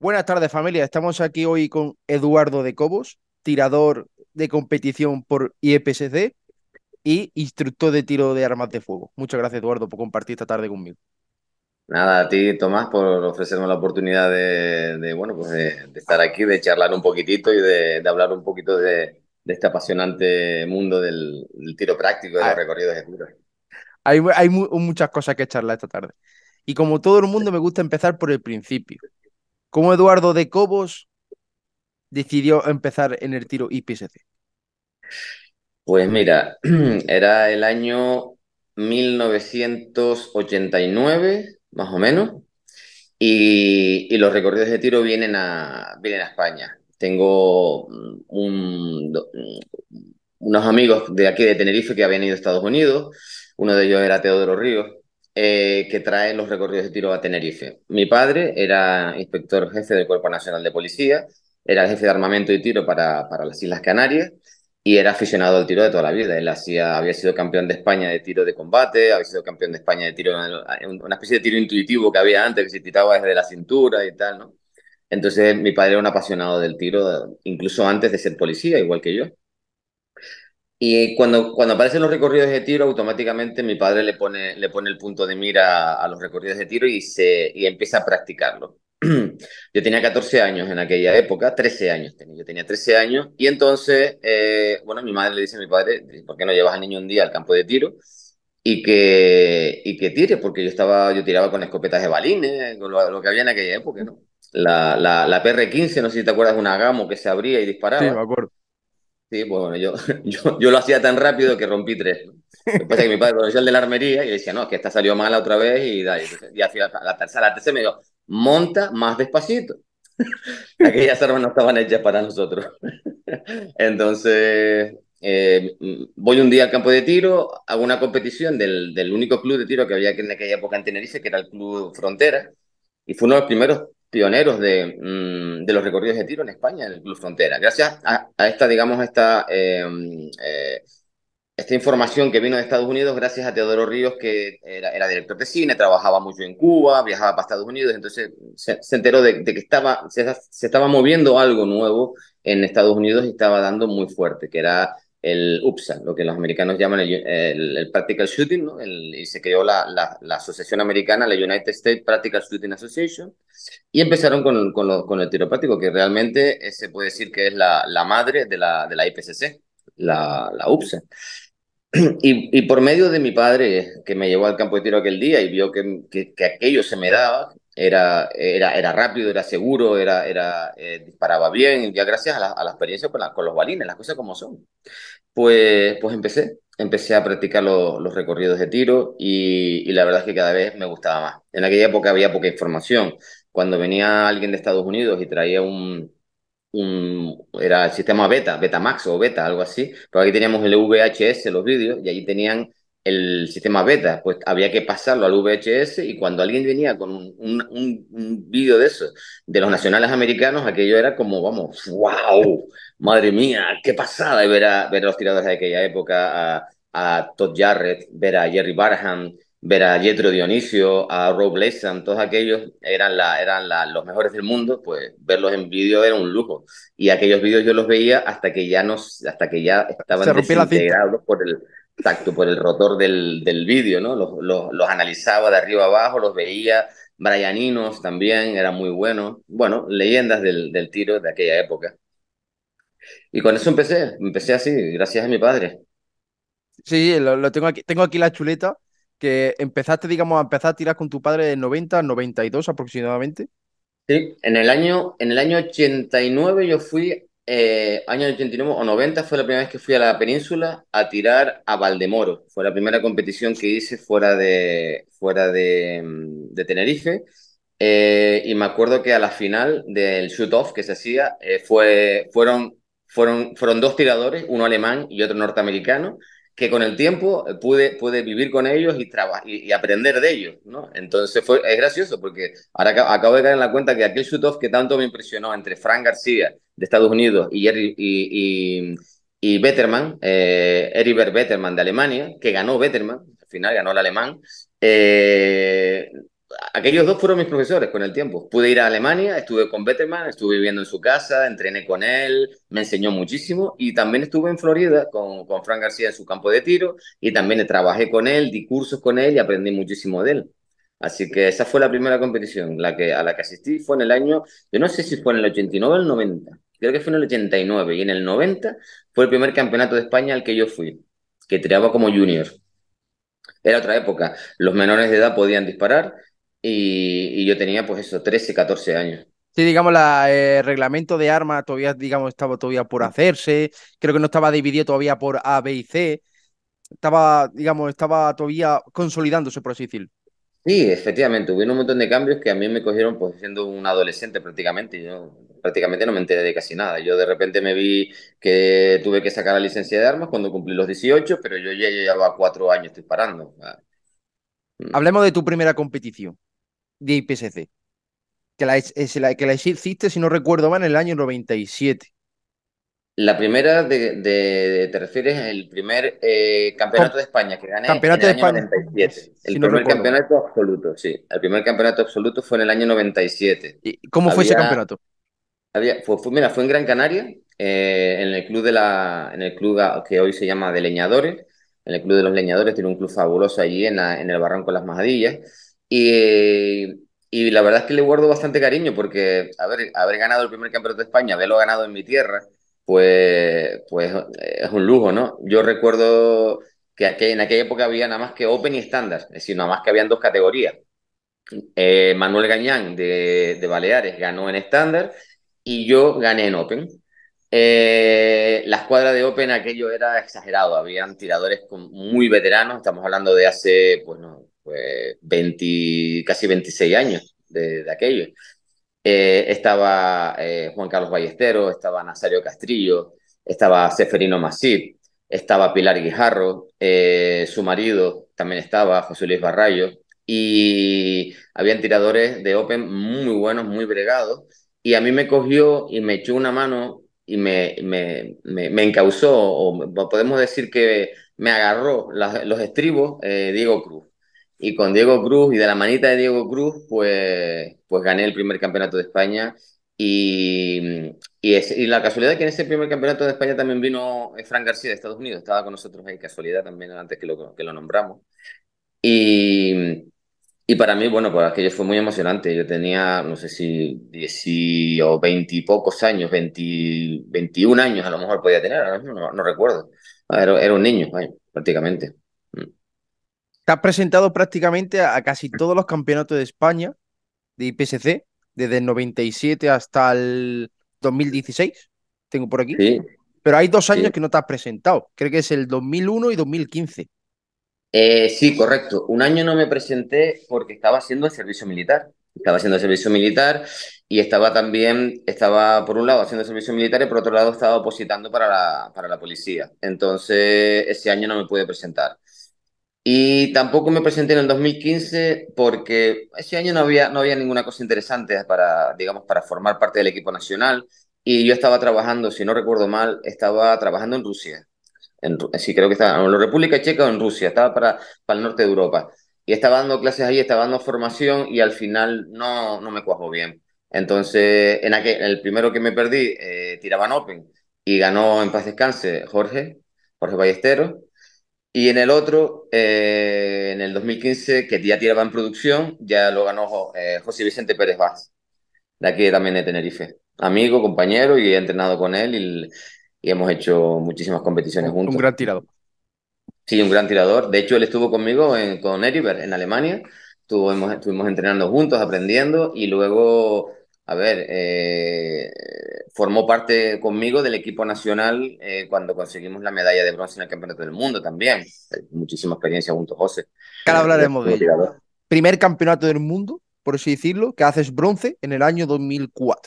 Buenas tardes familia, estamos aquí hoy con Eduardo de Cobos, tirador de competición por IEPSC y instructor de tiro de armas de fuego. Muchas gracias Eduardo por compartir esta tarde conmigo. Nada, a ti Tomás por ofrecerme la oportunidad de, bueno, pues de, estar aquí, de charlar un poquitito y de, hablar un poquito de, este apasionante mundo del, tiro práctico, ah. de recorridos de tiro. Hay, muchas cosas que charlar esta tarde. Y como todo el mundo me gusta empezar por el principio cómo Eduardo de Cobos decidió empezar en el tiro IPSC. Pues mira, era el año 1989, más o menos, y, los recorridos de tiro vienen a, vienen a España. Tengo mm, un, mm, unos amigos de aquí de Tenerife que habían ido a Estados Unidos, uno de ellos era Teodoro Ríos, eh, que trae los recorridos de tiro a Tenerife. Mi padre era inspector jefe del Cuerpo Nacional de Policía, era jefe de armamento y tiro para, para las Islas Canarias y era aficionado al tiro de toda la vida. Él hacía, había sido campeón de España de tiro de combate, había sido campeón de España de tiro, una especie de tiro intuitivo que había antes, que se tiraba desde la cintura y tal, ¿no? Entonces mi padre era un apasionado del tiro, incluso antes de ser policía, igual que yo. Y cuando, cuando aparecen los recorridos de tiro, automáticamente mi padre le pone, le pone el punto de mira a, los recorridos de tiro y, se, y empieza a practicarlo. Yo tenía 14 años en aquella época, 13 años tenía, yo tenía 13 años, y entonces, eh, bueno, mi madre le dice a mi padre, ¿por qué no llevas al niño un día al campo de tiro? y que, y que tire, porque yo estaba, yo tiraba con escopetas de balines, lo, que había en aquella época, ¿no? La, la, la PR-15, no sé si te acuerdas, una gamo que se abría y disparaba. Sí, me acuerdo. Sí, pues bueno, yo, yo, yo, lo hacía tan rápido que rompí tres. Después Lo que pasa que mi padre conoció el de la armería y le decía, no, es que esta salió mala otra vez y, da, y, a la tercera, la tercera me dijo, monta más despacito. Aquellas armas no estaban hechas para nosotros. Entonces, eh, voy un día al campo de tiro, hago una competición del, del único club de tiro que había en aquella época en Tenerife, que era el Club Frontera, y fue uno de los primeros pioneros mm, de, los recorridos de tiro en España, en el Club Frontera. Gracias a, esta, digamos, esta, em, eh, esta información que vino de Estados Unidos, gracias a Teodoro Ríos, que era, director de cine, trabajaba mucho en Cuba, viajaba para Estados Unidos, entonces se, enteró de, que estaba, se, estaba moviendo algo nuevo en Estados Unidos y estaba dando muy fuerte, que era el UPSA, lo que los americanos llaman el, Practical Shooting, y se creó la, asociación americana, la United States Practical Shooting Association, y empezaron con, el tiro práctico, que realmente eh, se puede decir que es la, madre de la, de la IPCC, la, UPSA. Y, por medio de mi padre, que me llevó al campo de tiro aquel día y vio que, que aquello se me daba, era, era, era rápido, era seguro, era, era, eh, disparaba bien, ya gracias a la, a la experiencia con, la, con, los balines, las cosas como son. Pues, pues empecé, empecé a practicar los recorridos de tiro y, y, la verdad es que cada vez me gustaba más. En aquella época había poca información. Cuando venía alguien de Estados Unidos y traía un, un era el sistema beta, beta max o beta, algo así, pero pues aquí teníamos el VHS, los vídeos, y allí tenían el sistema beta, pues había que pasarlo al VHS y cuando alguien venía con un, un, vídeo de eso, de los nacionales americanos, aquello era como, vamos, wow, madre mía, qué pasada de ver a, ver los tiradores de aquella época, a, a Todd Jarrett, ver a Jerry Barham, ver a Jetro Dionisio, a Rob todos aquellos eran, la, eran la, los mejores del mundo, pues verlos en vídeo era un lujo. Y aquellos vídeos yo los veía hasta que ya, nos hasta que ya estaban desintegrados por el Exacto, por el rotor del, del vídeo, ¿no? Los, los, analizaba de arriba abajo, los veía. Brianinos también era muy bueno. Bueno, leyendas del, del tiro de aquella época. Y con eso empecé, empecé así, gracias a mi padre. Sí, lo, tengo aquí, tengo aquí la chuleta que empezaste, digamos, a empezar a tirar con tu padre de 90 92 aproximadamente. Sí, en el año en el año 89 yo fui eh, año 89 o 90 fue la primera vez que fui a la península a tirar a Valdemoro. Fue la primera competición que hice fuera de, fuera de, mm, Tenerife. Eh, y me acuerdo que a la final del shoot-off que se hacía eh, fue, fueron, fueron, fueron dos tiradores, uno alemán y otro norteamericano, que con el tiempo eh, pude, pude vivir con ellos y, y, y aprender de ellos. ¿no? Entonces fue, es gracioso porque ahora acabo, acabo de caer en la cuenta que aquel shoot-off que tanto me impresionó entre Fran García de Estados Unidos y, y, y, Betterman, eh, Betterman de Alemania, que ganó Betterman, al final ganó el alemán. Eh, aquellos dos fueron mis profesores con el tiempo. Pude ir a Alemania, estuve con Betterman, estuve viviendo en su casa, entrené con él, me enseñó muchísimo y también estuve en Florida con, con Frank García en su campo de tiro y también trabajé con él, di cursos con él y aprendí muchísimo de él. Así que esa fue la primera competición la que, a la que asistí, fue en el año, yo no sé si fue en el 89 o el 90, creo que fue en el 89 y en el 90 fue el primer campeonato de España al que yo fui, que tiraba como junior. Era otra época, los menores de edad podían disparar y, yo tenía pues eso, 13, 14 años. Sí, digamos, el eh, reglamento de armas todavía, digamos, estaba todavía por hacerse, creo que no estaba dividido todavía por A, B y C, estaba, digamos, estaba todavía consolidándose, por así decirlo. Sí, efectivamente, hubo un montón de cambios que a mí me cogieron pues siendo un adolescente prácticamente, yo prácticamente no me enteré de casi nada. Yo de repente me vi que tuve que sacar la licencia de armas cuando cumplí los 18, pero yo ya llevaba cuatro años disparando. Ah. Mm. Hablemos de tu primera competición de IPSC, que la, que la hiciste, si no recuerdo mal, en el año 97. La primera de, te refieres el primer eh, campeonato de España que gané el año 97. El primer campeonato absoluto, sí. El primer campeonato absoluto fue en el año 97. ¿Y ¿Cómo fue ese campeonato? fue, mira, fue en Gran Canaria, eh, en el club de la, en el club ah, que hoy se llama de Leñadores, en el club de los Leñadores, tiene un club fabuloso allí en, en el Barranco las Majadillas. Y, y la verdad es que le guardo bastante cariño porque haber, haber ganado el primer campeonato de España, haberlo ganado en mi tierra, pues, pues es un lujo, ¿no? Yo recuerdo que en aquella época había nada más que Open y Standard, es decir, nada más que habían dos categorías. Eh, Manuel Gañán de, de, Baleares ganó en estándar y yo gané en Open. Eh, la escuadra de Open aquello era exagerado, habían tiradores muy veteranos, estamos hablando de hace pues, pues casi 26 años de, aquello. Eh, estaba eh, Juan Carlos Ballesteros, estaba Nazario Castrillo, estaba Seferino Masip, estaba Pilar Guijarro, su marido también estaba, José Luis Barrayo, y habían tiradores de Open muy buenos, muy bregados y a mí me cogió y me echó una mano y me, me, me, encauzó, o podemos decir que me agarró los estribos eh, Diego Cruz. Y con Diego Cruz y de la manita de Diego Cruz, pues, pues gané el primer campeonato de España. Y, y, es, la casualidad es que en ese primer campeonato de España también vino eh, Fran García de Estados Unidos, estaba con nosotros ahí, casualidad también antes que lo, que lo nombramos. Y, y para mí, bueno, pues aquello fue muy emocionante. Yo tenía, no sé si 10 o 20 y pocos años, 20, 21 años a lo mejor podía tener, no, recuerdo. Ah, era, un niño, prácticamente. Mm. Te has presentado prácticamente a casi todos los campeonatos de España de IPSC, desde el 97 hasta el 2016, tengo por aquí. Sí, Pero hay dos años que no te has presentado, creo que es el 2001 y 2015. Eh, sí, correcto. Un año no me presenté porque estaba haciendo el servicio militar. Estaba haciendo servicio militar y estaba también, estaba por un lado haciendo servicio militar y por otro lado estaba opositando para la, policía. Entonces, ese año no me pude presentar. Y tampoco me presenté en el 2015 porque ese año no había, no había ninguna cosa interesante para, digamos, para formar parte del equipo nacional. Y yo estaba trabajando, si no recuerdo mal, estaba trabajando en Rusia en, sí, creo que estaba en la República Checa o en Rusia, estaba para, para el norte de Europa. Y estaba dando clases ahí, estaba dando formación y al final no, no me cuajó bien. Entonces, en aquel, el primero que me perdí, eh, tiraban Open y ganó en paz descanse Jorge, Jorge Ballesteros. Y en el otro, eh, en el 2015, que ya tiraba en producción, ya lo ganó eh, José Vicente Pérez Vaz, de aquí también de Tenerife. Amigo, compañero y he entrenado con él. Y, y hemos hecho muchísimas competiciones juntos. Un gran tirador. Sí, un gran tirador. De hecho, él estuvo conmigo en, con Eriber en Alemania. Estuvimos, estuvimos entrenando juntos, aprendiendo y luego, a ver, eh, formó parte conmigo del equipo nacional eh, cuando conseguimos la medalla de bronce en el Campeonato del Mundo también. Eh, muchísima experiencia juntos, José. Ahora hablaremos de Primer campeonato del mundo, por así decirlo, que haces bronce en el año 2004.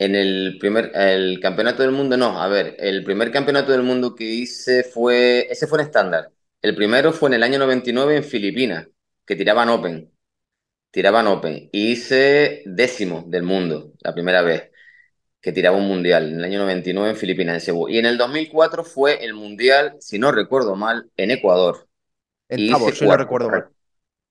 En el primer, el campeonato del mundo, no, a ver, el primer campeonato del mundo que hice fue, ese fue en estándar. El primero fue en el año 99 en Filipinas, que tiraban Open. Tiraban Open. Y hice décimo del mundo, la primera vez que tiraba un mundial, en el año 99 en Filipinas, en Cebu. Y en el 2004 fue el mundial, si no recuerdo mal, en Ecuador. En hice cuarto, no recuerdo mal.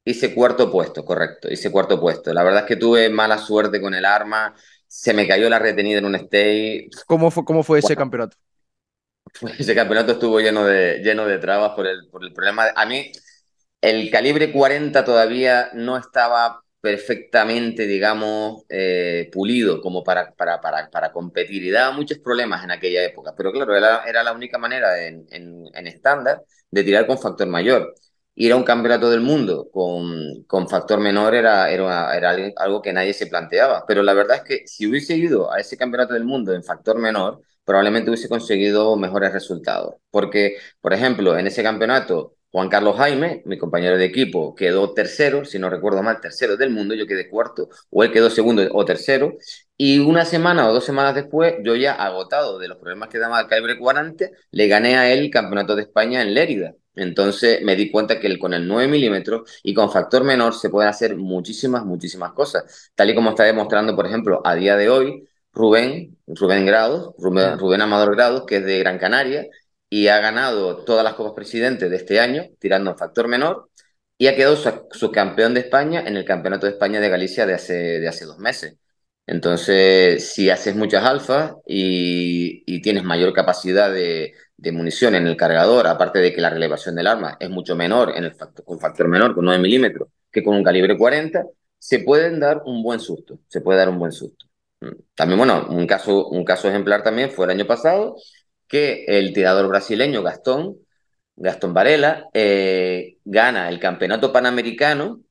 Hice cuarto puesto, correcto, hice cuarto puesto. La verdad es que tuve mala suerte con el arma se me cayó la retenida en un stay. ¿Cómo fue, cómo fue ese campeonato? Pues ese campeonato estuvo lleno de, lleno de trabas por el, por el problema. A mí, el calibre 40 todavía no estaba perfectamente, digamos, eh, pulido como para, para, para, competir y daba muchos problemas en aquella época. Pero claro, era, era la única manera en estándar de tirar con factor mayor ir a un campeonato del mundo con, con factor menor era, era, algo que nadie se planteaba. Pero la verdad es que si hubiese ido a ese campeonato del mundo en factor menor, probablemente hubiese conseguido mejores resultados. Porque, por ejemplo, en ese campeonato Juan Carlos Jaime, mi compañero de equipo, quedó tercero, si no recuerdo mal, tercero del mundo, yo quedé cuarto, o él quedó segundo o tercero, y una semana o dos semanas después, yo ya agotado de los problemas que daba el calibre 40, le gané a él el Campeonato de España en Lérida. Entonces me di cuenta que con el 9 milímetros y con factor menor se pueden hacer muchísimas, muchísimas cosas. Tal y como está demostrando, por ejemplo, a día de hoy, Rubén, Rubén Grados, Rubén, Rubén Amador Grados, que es de Gran Canaria, y ha ganado todas las Copas presidentes de este año, tirando un factor menor, y ha quedado subcampeón de España en el Campeonato de España de Galicia de hace, de hace dos meses. Entonces, si haces muchas alfas y, tienes mayor capacidad de, munición en el cargador, aparte de que la relevación del arma es mucho menor, en el factor, con factor menor, con 9 milímetros, que con un calibre 40, se pueden dar un buen susto, se puede dar un buen susto. Mm. También, bueno, un caso, un caso ejemplar también fue el año pasado, que el tirador brasileño Gastón, Gastón Varela, eh, gana el campeonato panamericano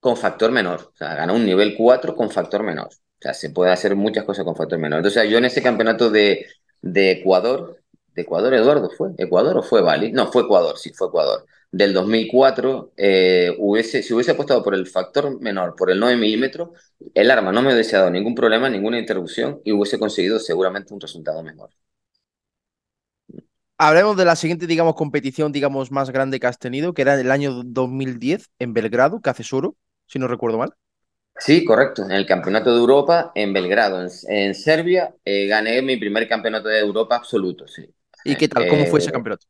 con factor menor. O sea, gana un nivel 4 con factor menor. O sea, se puede hacer muchas cosas con factor menor. Entonces, yo en ese campeonato de, de Ecuador, de Ecuador, Eduardo, ¿fue? ¿Ecuador o fue Bali? No, fue Ecuador, sí, fue Ecuador. Del 2004, eh, hubiese, si hubiese apostado por el factor menor, por el 9 milímetros, el arma no me hubiese dado ningún problema, ninguna interrupción y hubiese conseguido seguramente un resultado mejor. Hablemos de la siguiente, digamos, competición, digamos, más grande que has tenido, que era el año 2010 en Belgrado, que haces si no recuerdo mal. Sí, correcto. En el Campeonato de Europa en Belgrado, en, Serbia, eh, gané mi primer Campeonato de Europa absoluto, sí. ¿Y qué tal? ¿Cómo fue ese eh, campeonato?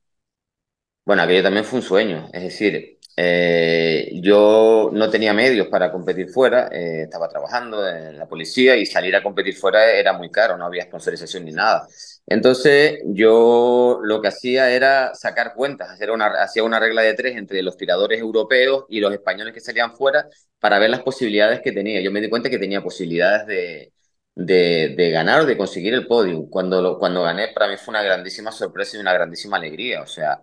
Bueno, aquello también fue un sueño. Es decir, eh, yo no tenía medios para competir fuera, eh, estaba trabajando en la policía y salir a competir fuera era muy caro, no había sponsorización ni nada. Entonces yo lo que hacía era sacar cuentas, hacer una, hacía una regla de tres entre los tiradores europeos y los españoles que salían fuera para ver las posibilidades que tenía. Yo me di cuenta que tenía posibilidades de, de, ganar o de conseguir el podio. Cuando, cuando gané para mí fue una grandísima sorpresa y una grandísima alegría, o sea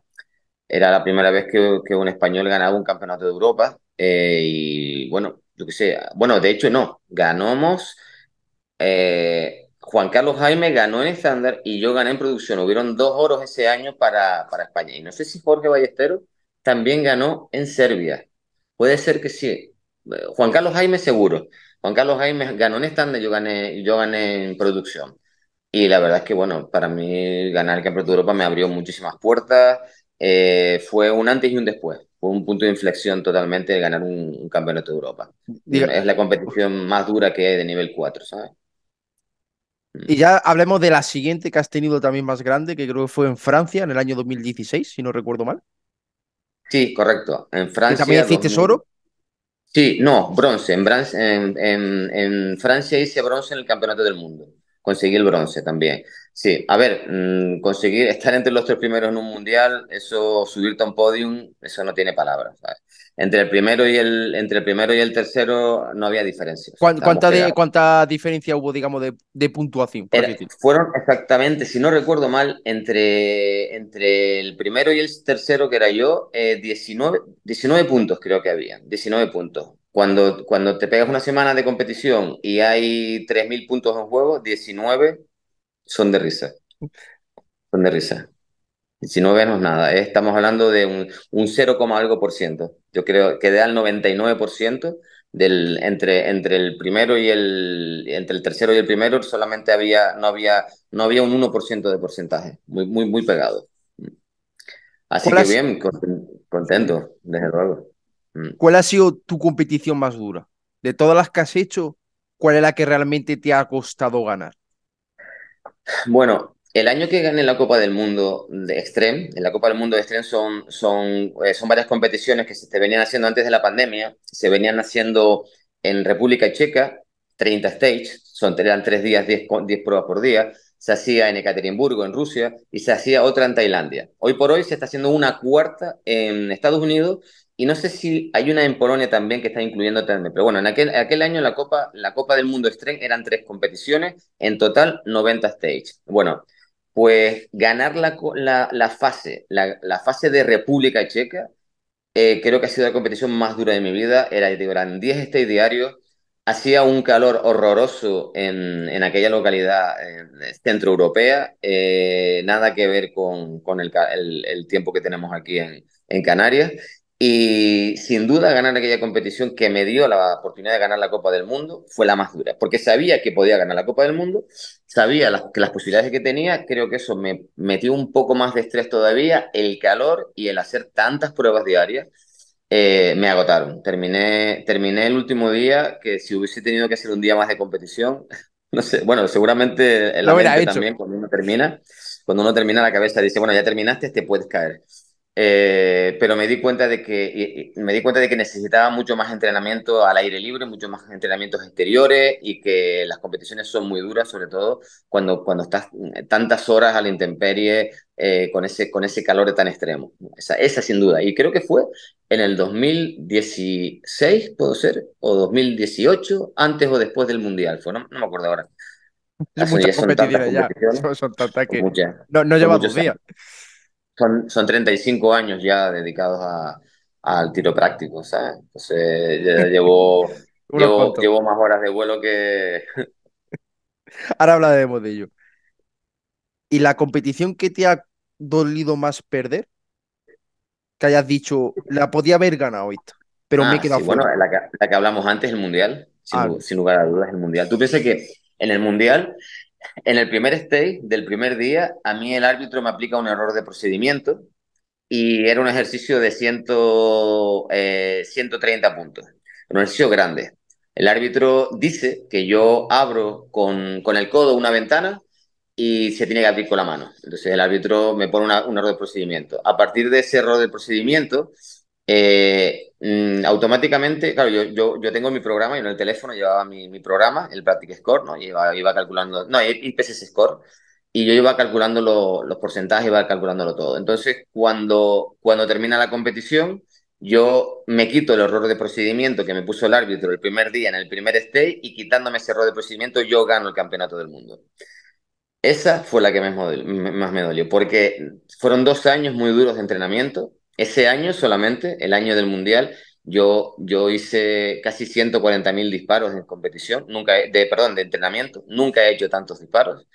era la primera vez que, un español ganaba un campeonato de Europa eh, y bueno, yo qué sé, bueno, de hecho no, ganamos, eh, Juan Carlos Jaime ganó en estándar y yo gané en producción, hubieron dos oros ese año para, para España y no sé si Jorge Ballesteros también ganó en Serbia, puede ser que sí, eh, Juan Carlos Jaime seguro, Juan Carlos Jaime ganó en estándar, yo gané, yo gané en producción. Y la verdad es que, bueno, para mí ganar el Campeonato de Europa me abrió muchísimas puertas, eh, fue un antes y un después. Fue un punto de inflexión totalmente de ganar un, campeonato de Europa. Es la competición más dura que hay de nivel 4, mm. Y ya hablemos de la siguiente que has tenido también más grande, que creo que fue en Francia en el año 2016, si no recuerdo mal. Sí, correcto. En Francia. ¿También hiciste oro? Sí, no, bronce. En, en, en, Francia hice bronce en el Campeonato del Mundo. Conseguí el bronce también. Sí, a ver, mm, conseguir estar entre los tres primeros en un mundial, eso, subirte a un podium, eso no tiene palabras. Entre el primero y el, entre el primero y el tercero no había diferencia. ¿Cuánta, diferencia hubo, digamos, de, puntuación? fueron exactamente, si no recuerdo mal, entre, entre el primero y el tercero, que era yo, 19, eh, puntos creo que había, 19 puntos. Cuando, cuando te pegas una semana de competición y hay 3.000 puntos en juego, 19 son de risa. Son de risa. Y si no vemos nada, ¿eh? estamos hablando de un, un 0, algo por ciento. Yo creo que de al 99% del, entre, entre el primero y el entre el tercero y el primero solamente había no había no había un 1% de porcentaje, muy muy muy pegado. Así que bien, contento, desde luego. Mm. ¿Cuál ha sido tu competición más dura? De todas las que has hecho, ¿cuál es la que realmente te ha costado ganar? Bueno, el año que gané la Copa del Mundo de Extreme, en la Copa del Mundo de Extreme son, son, eh, son varias competiciones que se venían haciendo antes de la pandemia, se venían haciendo en República Checa, 30 stages, son, eran tres días, 10, pruebas por día, se hacía en Ekaterimburgo, en Rusia, y se hacía otra en Tailandia. Hoy por hoy se está haciendo una cuarta en Estados Unidos y no sé si hay una en Polonia también que está incluyendo también, pero bueno, en aquel, aquel año la Copa, la Copa del Mundo Extreme... eran tres competiciones, en total 90 stages. Bueno, pues ganar la, la, fase, la, fase de República Checa, eh, creo que ha sido la competición más dura de mi vida, era, eran 10 stages diarios, hacía un calor horroroso en, en aquella localidad eh, centroeuropea, eh, nada que ver con, con el, el, el tiempo que tenemos aquí en, en Canarias. Y sin duda ganar aquella competición que me dio la oportunidad de ganar la Copa del Mundo fue la más dura, porque sabía que podía ganar la Copa del Mundo, sabía las, que las posibilidades que tenía, creo que eso me metió un poco más de estrés todavía, el calor y el hacer tantas pruebas diarias eh, me agotaron. Terminé, terminé el último día, que si hubiese tenido que hacer un día más de competición, no sé, bueno, seguramente la no también cuando uno termina, cuando uno termina la cabeza dice, bueno, ya terminaste, te puedes caer. Eh, pero me di cuenta de que me di cuenta de que necesitaba mucho más entrenamiento al aire libre, mucho más entrenamientos exteriores y que las competiciones son muy duras, sobre todo cuando, cuando estás eh, tantas horas a la intemperie eh, con, ese, con ese calor tan extremo. Esa, esa sin duda. Y creo que fue en el 2016, puedo ser, o 2018, antes o después del Mundial, no, me acuerdo ahora. Son, no, lleva dos días son, 35 años ya dedicados al tiro práctico, ¿sabes? Entonces llevo, llevo, más horas de vuelo que... Ahora hablaremos de ello. ¿Y la competición que te ha dolido más perder? Que hayas dicho, la podía haber ganado hoy pero me he ah, quedado Bueno, la que, hablamos antes, el Mundial, sin, ah. sin lugar a dudas, el Mundial. Tú piensas que en el Mundial en el primer stage del primer día, a mí el árbitro me aplica un error de procedimiento y era un ejercicio de ciento, 130 eh, puntos, un ejercicio grande. El árbitro dice que yo abro con, con, el codo una ventana y se tiene que abrir con la mano. Entonces el árbitro me pone un error de procedimiento. A partir de ese error de procedimiento, eh, Mm, automáticamente, claro, yo, yo, yo, tengo mi programa, y en el teléfono llevaba mi, mi programa, el Practice Score, ¿no? Iba, iba calculando, no, IPSS Score, y yo iba calculando los porcentajes, iba calculándolo todo. Entonces, cuando, cuando termina la competición, yo me quito el error de procedimiento que me puso el árbitro el primer día en el primer stay y quitándome ese error de procedimiento yo gano el campeonato del mundo. Esa fue la que más me, dolió, porque fueron dos años muy duros de entrenamiento, ese año solamente, el año del Mundial, yo, yo hice casi 140.000 disparos en competición, nunca de, perdón, de entrenamiento, nunca he hecho tantos disparos.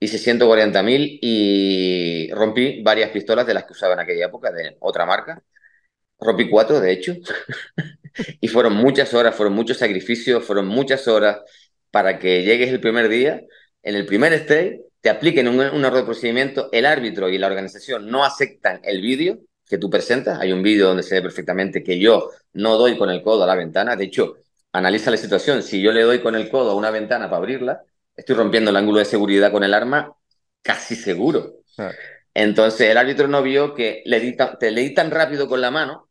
Hice 140.000 y rompí varias pistolas de las que usaba en aquella época, de otra marca. Rompí cuatro, de hecho. y fueron muchas horas, fueron muchos sacrificios, fueron muchas horas para que llegues el primer día, en el primer stage, te apliquen un, un error de procedimiento, el árbitro y la organización no aceptan el vídeo que tú presentas. Hay un vídeo donde se ve perfectamente que yo no doy con el codo a la ventana. De hecho, analiza la situación. Si yo le doy con el codo a una ventana para abrirla, estoy rompiendo el ángulo de seguridad con el arma casi seguro. Ah. Entonces el árbitro no vio que le di, te leí tan rápido con la mano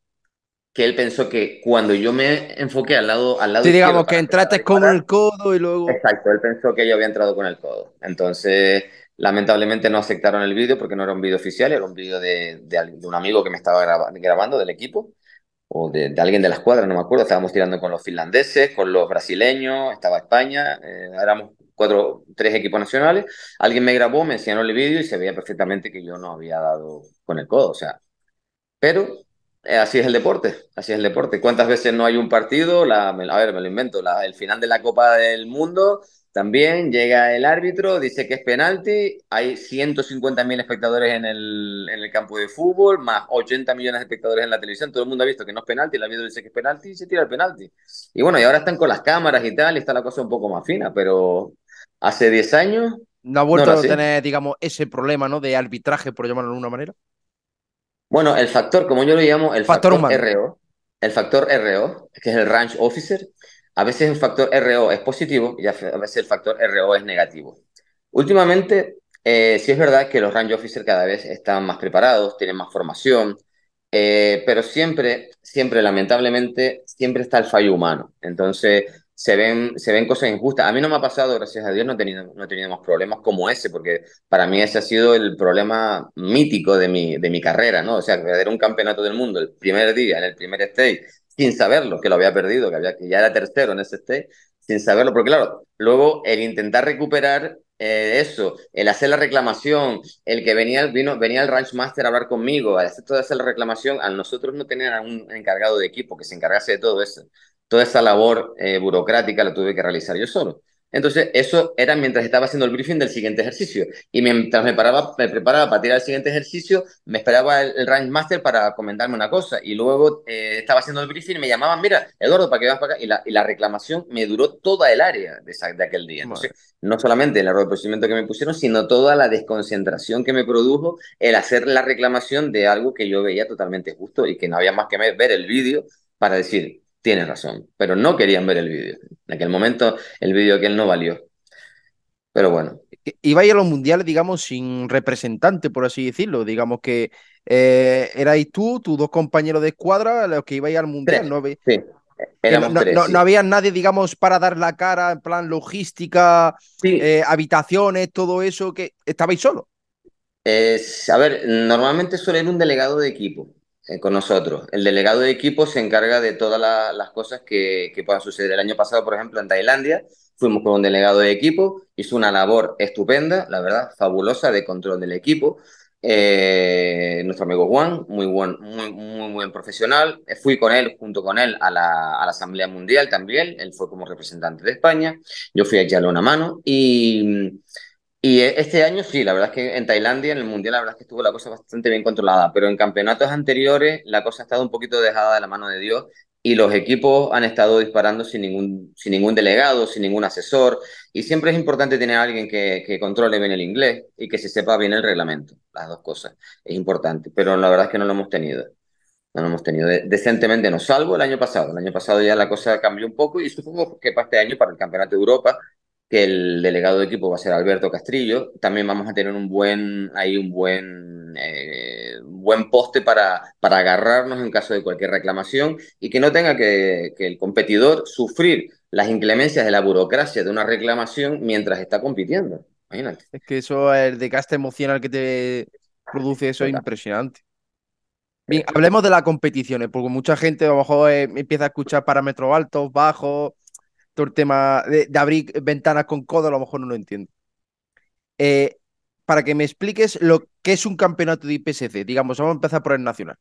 que él pensó que cuando yo me enfoqué al lado al lado sí, digamos que entraste con el codo y luego exacto él pensó que yo había entrado con el codo entonces lamentablemente no aceptaron el vídeo porque no era un vídeo oficial era un vídeo de, de, un amigo que me estaba grabando del equipo o de, de, alguien de la escuadra no me acuerdo estábamos tirando con los finlandeses con los brasileños estaba España eh, éramos cuatro tres equipos nacionales alguien me grabó me enseñaron el vídeo y se veía perfectamente que yo no había dado con el codo o sea pero eh, así es el deporte, así es el deporte. ¿Cuántas veces no hay un partido? La, a ver, me lo invento. La, el final de la Copa del Mundo también llega el árbitro, dice que es penalti. Hay 150.000 espectadores en el, en el, campo de fútbol, más 80 millones de espectadores en la televisión. Todo el mundo ha visto que no es penalti, el árbitro dice que es penalti y se tira el penalti. Y bueno, y ahora están con las cámaras y tal, y está la cosa un poco más fina, pero hace 10 años. No ha vuelto a tener, digamos, ese problema ¿no? de arbitraje, por llamarlo de alguna manera. Bueno, el factor, como yo lo llamo, el factor, RO, el factor RO, que es el Ranch Officer, a veces el factor RO es positivo y a veces el factor RO es negativo. Últimamente, eh, sí es verdad que los Ranch Officer cada vez están más preparados, tienen más formación, eh, pero siempre, siempre, lamentablemente, siempre está el fallo humano. Entonces, se ven, se ven cosas injustas. A mí no me ha pasado, gracias a Dios, no he tenido, no he tenido más problemas como ese, porque para mí ese ha sido el problema mítico de mi, de mi carrera, ¿no? O sea, perder un campeonato del mundo el primer día, en el primer stage, sin saberlo, que lo había perdido, que, había, que ya era tercero en ese stage, sin saberlo, porque claro, luego el intentar recuperar eh, eso, el hacer la reclamación, el que venía, vino, venía al ranch master a hablar conmigo, al hacer la reclamación, a nosotros no tener a un encargado de equipo que se encargase de todo eso toda esa labor eh, burocrática la tuve que realizar yo solo. Entonces, eso era mientras estaba haciendo el briefing del siguiente ejercicio. Y mientras me, paraba, me preparaba para tirar el siguiente ejercicio, me esperaba el, Range Master para comentarme una cosa. Y luego eh, estaba haciendo el briefing y me llamaban, mira, Eduardo, para que vas para acá. Y la, y la, reclamación me duró toda el área de, de aquel día. no solamente el error de procedimiento que me pusieron, sino toda la desconcentración que me produjo el hacer la reclamación de algo que yo veía totalmente justo y que no había más que ver el vídeo para decir, tienes razón, pero no querían ver el vídeo. En aquel momento el vídeo que él no valió. Pero bueno. Iba a a los mundiales, digamos, sin representante, por así decirlo. Digamos que eh, erais tú, tus dos compañeros de escuadra, los que ibais al mundial. ¿no? Sí. había nadie, digamos, para dar la cara en plan logística, eh, habitaciones, todo eso, que estabais solo. a ver, normalmente suele ir un delegado de equipo, eh, con nosotros. El delegado de equipo se encarga de todas las cosas que, que, puedan suceder. El año pasado, por ejemplo, en Tailandia, fuimos con un delegado de equipo, hizo una labor estupenda, la verdad, fabulosa de control del equipo. Eh, nuestro amigo Juan, muy buen, muy, muy buen profesional. Eh, fui con él, junto con él, a la, a la, Asamblea Mundial también. Él fue como representante de España. Yo fui a echarle una mano y y e, este año sí, la verdad es que en Tailandia, en el Mundial, la verdad es que estuvo la cosa bastante bien controlada, pero en campeonatos anteriores la cosa ha estado un poquito dejada de la mano de Dios y los equipos han estado disparando sin ningún, sin ningún delegado, sin ningún asesor, y siempre es importante tener a alguien que, que controle bien el inglés y que se sepa bien el reglamento, las dos cosas, es importante, pero la verdad es que no lo hemos tenido no lo hemos tenido decentemente, no salvo el año pasado. El año pasado ya la cosa cambió un poco y supongo que para este año, para el Campeonato de Europa, que el delegado de equipo va a ser Alberto Castrillo. También vamos a tener un buen, ahí un buen, eh, buen poste para, para agarrarnos en caso de cualquier reclamación y que no tenga que, el competidor sufrir las inclemencias de la burocracia de una reclamación mientras está compitiendo. Imagínate. Es que eso, es el desgaste emocional que te produce eso es impresionante. Bien, hablemos de las competiciones, porque mucha gente a lo mejor eh, empieza a escuchar parámetros altos, bajos, el tema de, abrir ventanas con codo, a lo mejor no lo entiendo. Eh, para que me expliques lo que es un campeonato de IPSC. Digamos, vamos a empezar por el nacional.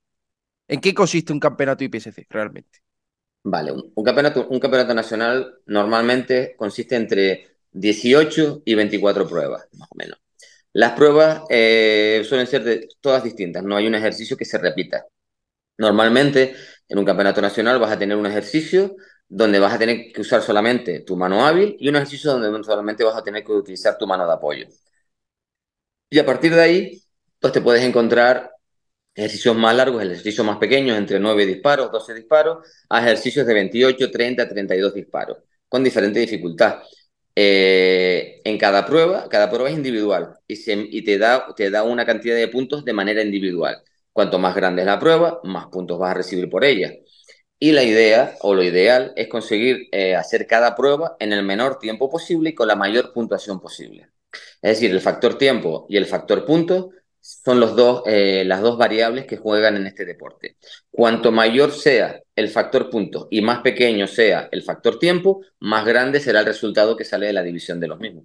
¿En qué consiste un campeonato de IPSC realmente? Vale, un, campeonato, un campeonato nacional normalmente consiste entre 18 y 24 pruebas, más o menos. Las pruebas eh, suelen ser de, todas distintas, no hay un ejercicio que se repita. Normalmente en un campeonato nacional vas a tener un ejercicio donde vas a tener que usar solamente tu mano hábil y un ejercicio donde solamente vas a tener que utilizar tu mano de apoyo. Y a partir de ahí, pues te puedes encontrar ejercicios más largos, ejercicios más pequeños, entre 9 disparos, 12 disparos, a ejercicios de 28, 30, 32 disparos, con diferente dificultad. Eh, en cada prueba, cada prueba es individual y, y te, da, te da una cantidad de puntos de manera individual. Cuanto más grande es la prueba, más puntos vas a recibir por ella. Y la idea o lo ideal es conseguir eh, hacer cada prueba en el menor tiempo posible y con la mayor puntuación posible. Es decir, el factor tiempo y el factor punto son los dos, eh, las dos variables que juegan en este deporte. Cuanto mayor sea el factor punto y más pequeño sea el factor tiempo, más grande será el resultado que sale de la división de los mismos.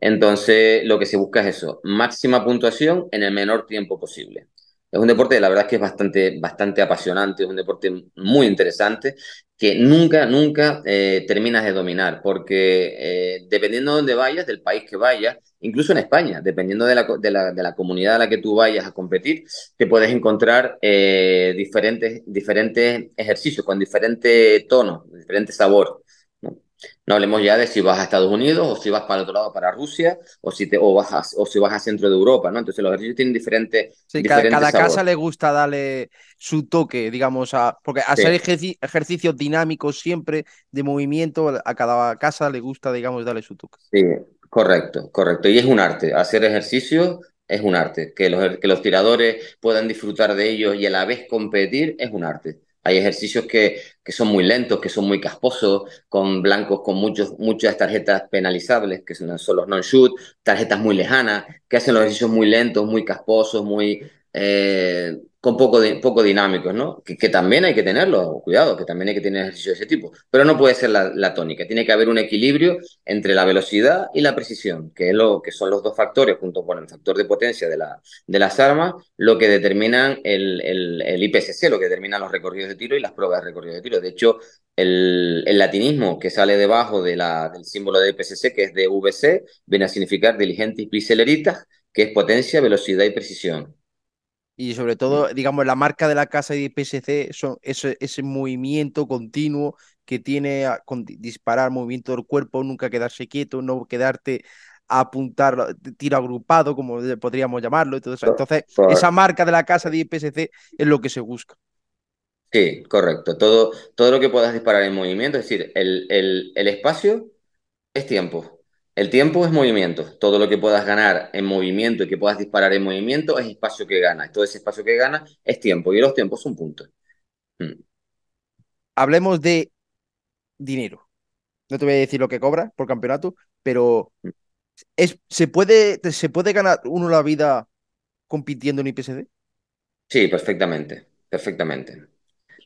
Entonces, lo que se busca es eso, máxima puntuación en el menor tiempo posible. Es un deporte, la verdad que es bastante, bastante apasionante, es un deporte muy interesante que nunca, nunca eh, terminas de dominar, porque eh, dependiendo de dónde vayas, del país que vayas, incluso en España, dependiendo de la, de de la comunidad a la que tú vayas a competir, te puedes encontrar eh, diferentes, diferentes ejercicios con diferentes tonos, diferentes sabores. No hablemos ya de si vas a Estados Unidos o si vas para el otro lado, para Rusia, o si, te, o vas, a, o si vas a centro de Europa, ¿no? Entonces los ejercicios tienen diferentes... Sí, cada, casa le gusta darle su toque, digamos, a, porque hacer ejercicios dinámicos siempre de movimiento, a cada casa le gusta, digamos, darle su toque. Sí, correcto, correcto. Y es un arte, hacer ejercicios es un arte. Que los, que los tiradores puedan disfrutar de ellos y a la vez competir es un arte. Hay ejercicios que, son muy lentos, que son muy casposos, con blancos con muchos, muchas tarjetas penalizables, que son, los non-shoot, tarjetas muy lejanas, que hacen los ejercicios muy lentos, muy casposos, muy... Eh, con poco, de, poco dinámicos, ¿no? Que, también hay que tenerlo, cuidado, que también hay que tener ejercicio de ese tipo, pero no puede ser la, tónica, tiene que haber un equilibrio entre la velocidad y la precisión, que, es lo, que son los dos factores, junto con el factor de potencia de, la, de las armas, lo que determinan el, el, IPCC, lo que determinan los recorridos de tiro y las pruebas de recorrido de tiro. De hecho, el, latinismo que sale debajo del símbolo de IPCC, que es de VC, viene a significar diligente y celerita, que es potencia, velocidad y precisión y sobre todo, digamos, la marca de la casa de PSC, son ese, ese movimiento continuo que tiene con disparar movimiento del cuerpo, nunca quedarse quieto, no quedarte a apuntar tiro agrupado, como podríamos llamarlo. Entonces, entonces esa marca de la casa de IPSC es lo que se busca. Sí, correcto. Todo, todo lo que puedas disparar en movimiento, es decir, el, el espacio es tiempo. El tiempo es movimiento. Todo lo que puedas ganar en movimiento y que puedas disparar en movimiento es espacio que gana. Todo ese espacio que gana es tiempo y los tiempos son puntos. Mm. Hablemos de dinero. No te voy a decir lo que cobras por campeonato, pero mm. es, ¿se, puede, ¿se puede ganar uno la vida compitiendo en IPCD. Sí, perfectamente, perfectamente.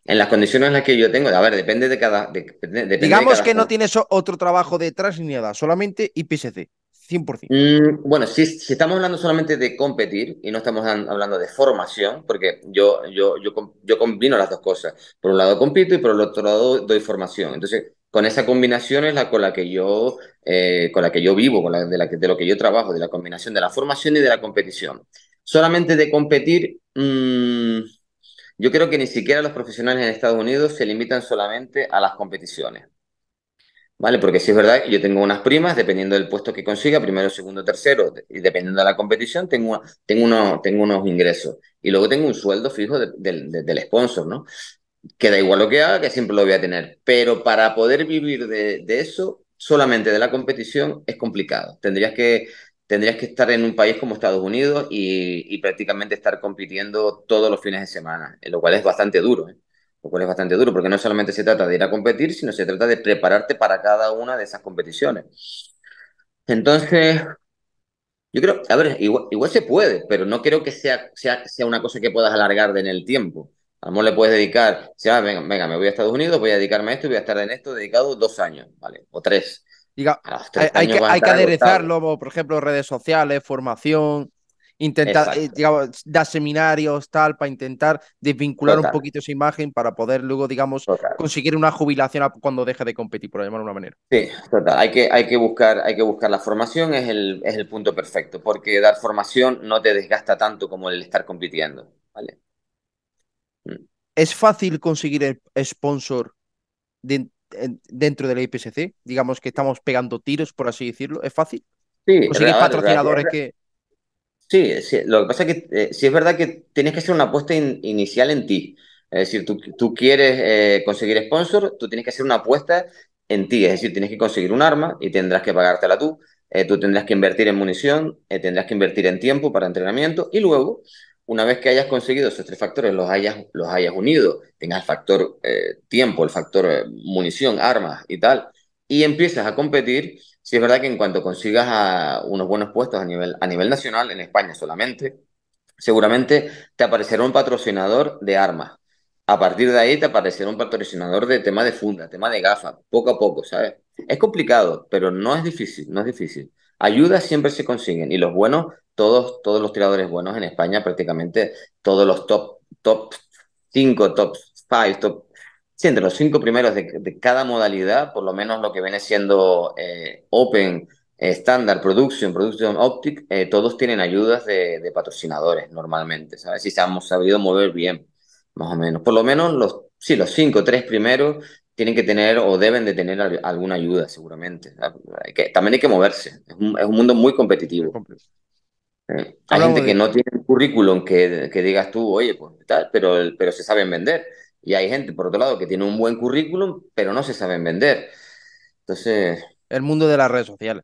En las condiciones en las que yo tengo, a ver, depende de cada. Digamos que no tienes otro trabajo detrás ni nada, solamente IPSC, 100%. Mm, bueno, si, estamos hablando solamente de competir y no estamos hablando de formación, porque yo, yo, yo, yo combino las dos cosas. Por un lado compito y por el otro lado doy formación. Entonces, con esa combinación es la con la que yo eh, con la que yo vivo, con la, de, de, lo que yo trabajo, de la combinación de la formación y de la competición. Solamente de competir, mm, yo creo que ni siquiera los profesionales en Estados Unidos se limitan solamente a las competiciones. ¿Vale? Porque si es verdad, yo tengo unas primas, dependiendo del puesto que consiga, primero, segundo, tercero, y dependiendo de la competición, tengo, tengo, uno, tengo unos ingresos. Y luego tengo un sueldo fijo del sponsor, ¿no? Que da igual lo que haga, que siempre lo voy a tener. Pero para poder vivir de, eso, solamente de la competición, es complicado. Tendrías que tendrías que estar en un país como Estados Unidos y, prácticamente estar compitiendo todos los fines de semana, eh, lo cual es bastante duro, eh, lo cual es bastante duro, porque no solamente se trata de ir a competir, sino se trata de prepararte para cada una de esas competiciones. Entonces, yo creo, a ver, igual, se puede, pero no creo que sea, sea, una cosa que puedas alargar en el tiempo. A lo mejor le puedes dedicar, si, venga, venga, me voy a Estados Unidos, voy a dedicarme a esto y voy a estar en esto dedicado dos años, ¿vale? O tres hay, que, hay que aderezarlo, por ejemplo, redes sociales, formación, intentar, eh, digamos, dar seminarios, tal, para intentar desvincular un poquito esa imagen para poder luego, digamos, conseguir una jubilación cuando deje de competir, por llamar de una manera. Sí, total. Hay que, hay que, buscar, hay que buscar la formación, es el, es el punto perfecto, porque dar formación no te desgasta tanto como el estar compitiendo, ¿vale? Mm. ¿Es fácil conseguir el sponsor de, dentro de la IPSC? Digamos que estamos pegando tiros, por así decirlo. ¿Es fácil? Sí, patrocinadores que...? Sí, lo que pasa es que eh, Si es verdad que tienes que hacer una apuesta inicial en ti. Es decir, tú, tú quieres eh, conseguir sponsor, tú tienes que hacer una apuesta en ti. Es decir, tienes que conseguir un arma y tendrás que pagártela tú. Eh, tú tendrás que invertir en munición, tendrás que invertir en tiempo para entrenamiento y luego una vez que hayas conseguido esos tres factores, los hayas, los hayas unido, tengas el factor eh, tiempo, el factor eh, munición, armas y tal, y empiezas a competir, si es verdad que en cuanto consigas a unos buenos puestos a nivel, a nivel nacional, en España solamente, seguramente te aparecerá un patrocinador de armas. A partir de ahí te aparecerá un patrocinador de tema de funda, tema de gafas, poco a poco, ¿sabes? Es complicado, pero no es difícil, no es difícil. Ayudas siempre se consiguen y los buenos todos, todos los tiradores buenos en España, prácticamente todos los top, top 5, top 5, top... Sí, entre los cinco primeros de, de, cada modalidad, por lo menos lo que viene siendo eh, Open, estándar, eh, Production, Production Optic, eh, todos tienen ayudas de, de, patrocinadores normalmente, ¿sabes? Si se han sabido mover bien, más o menos. Por lo menos los, sí, los cinco, tres primeros tienen que tener o deben de tener alguna ayuda, seguramente. que, también hay que moverse. Es un, es un mundo muy competitivo. Eh, hay gente que no tiene currículum que, digas tú, oye, pues tal, pero, pero se saben vender. Y hay gente, por otro lado, que tiene un buen currículum, pero no se saben vender. Entonces. El mundo de las redes sociales.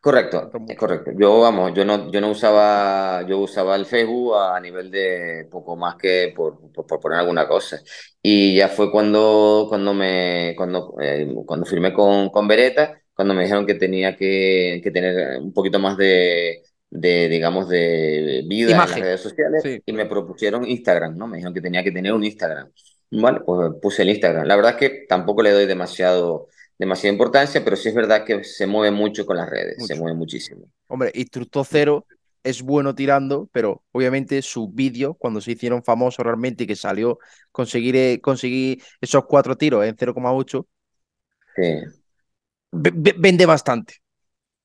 Correcto, es correcto. Yo, vamos, yo no, yo no usaba, yo usaba el Facebook a nivel de poco más que por, poner alguna cosa. Y ya fue cuando, cuando me, cuando, eh, cuando firmé con, con Beretta, cuando me dijeron que tenía que, que tener un poquito más de, de, digamos, de vida en las redes sociales y me propusieron Instagram, ¿no? Me dijeron que tenía que tener un Instagram. Vale, pues puse el Instagram. La verdad es que tampoco le doy demasiado, demasiada importancia, pero sí es verdad que se mueve mucho con las redes, se mueve muchísimo. Hombre, Instructor Cero es bueno tirando, pero obviamente su vídeo cuando se hicieron famosos realmente y que salió conseguir, conseguir esos cuatro tiros en 0,8, sí. vende bastante.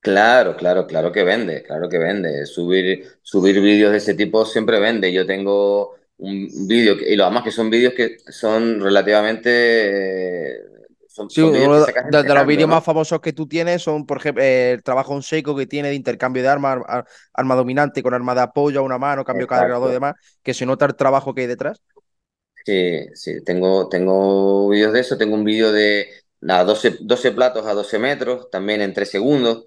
Claro, claro, claro que vende, claro que vende. Subir, subir vídeos de ese tipo siempre vende. Yo tengo un vídeo, y lo además que son vídeos que son relativamente... son, Sí, de, los vídeos más famosos que tú tienes son, por ejemplo, eh, el trabajo en seco que tiene de intercambio de armas, arma dominante con arma de apoyo a una mano, cambio cargador y demás, que se nota el trabajo que hay detrás. Sí, sí, tengo, tengo vídeos de eso, tengo un vídeo de nada, 12, 12 platos a 12 metros, también en 3 segundos.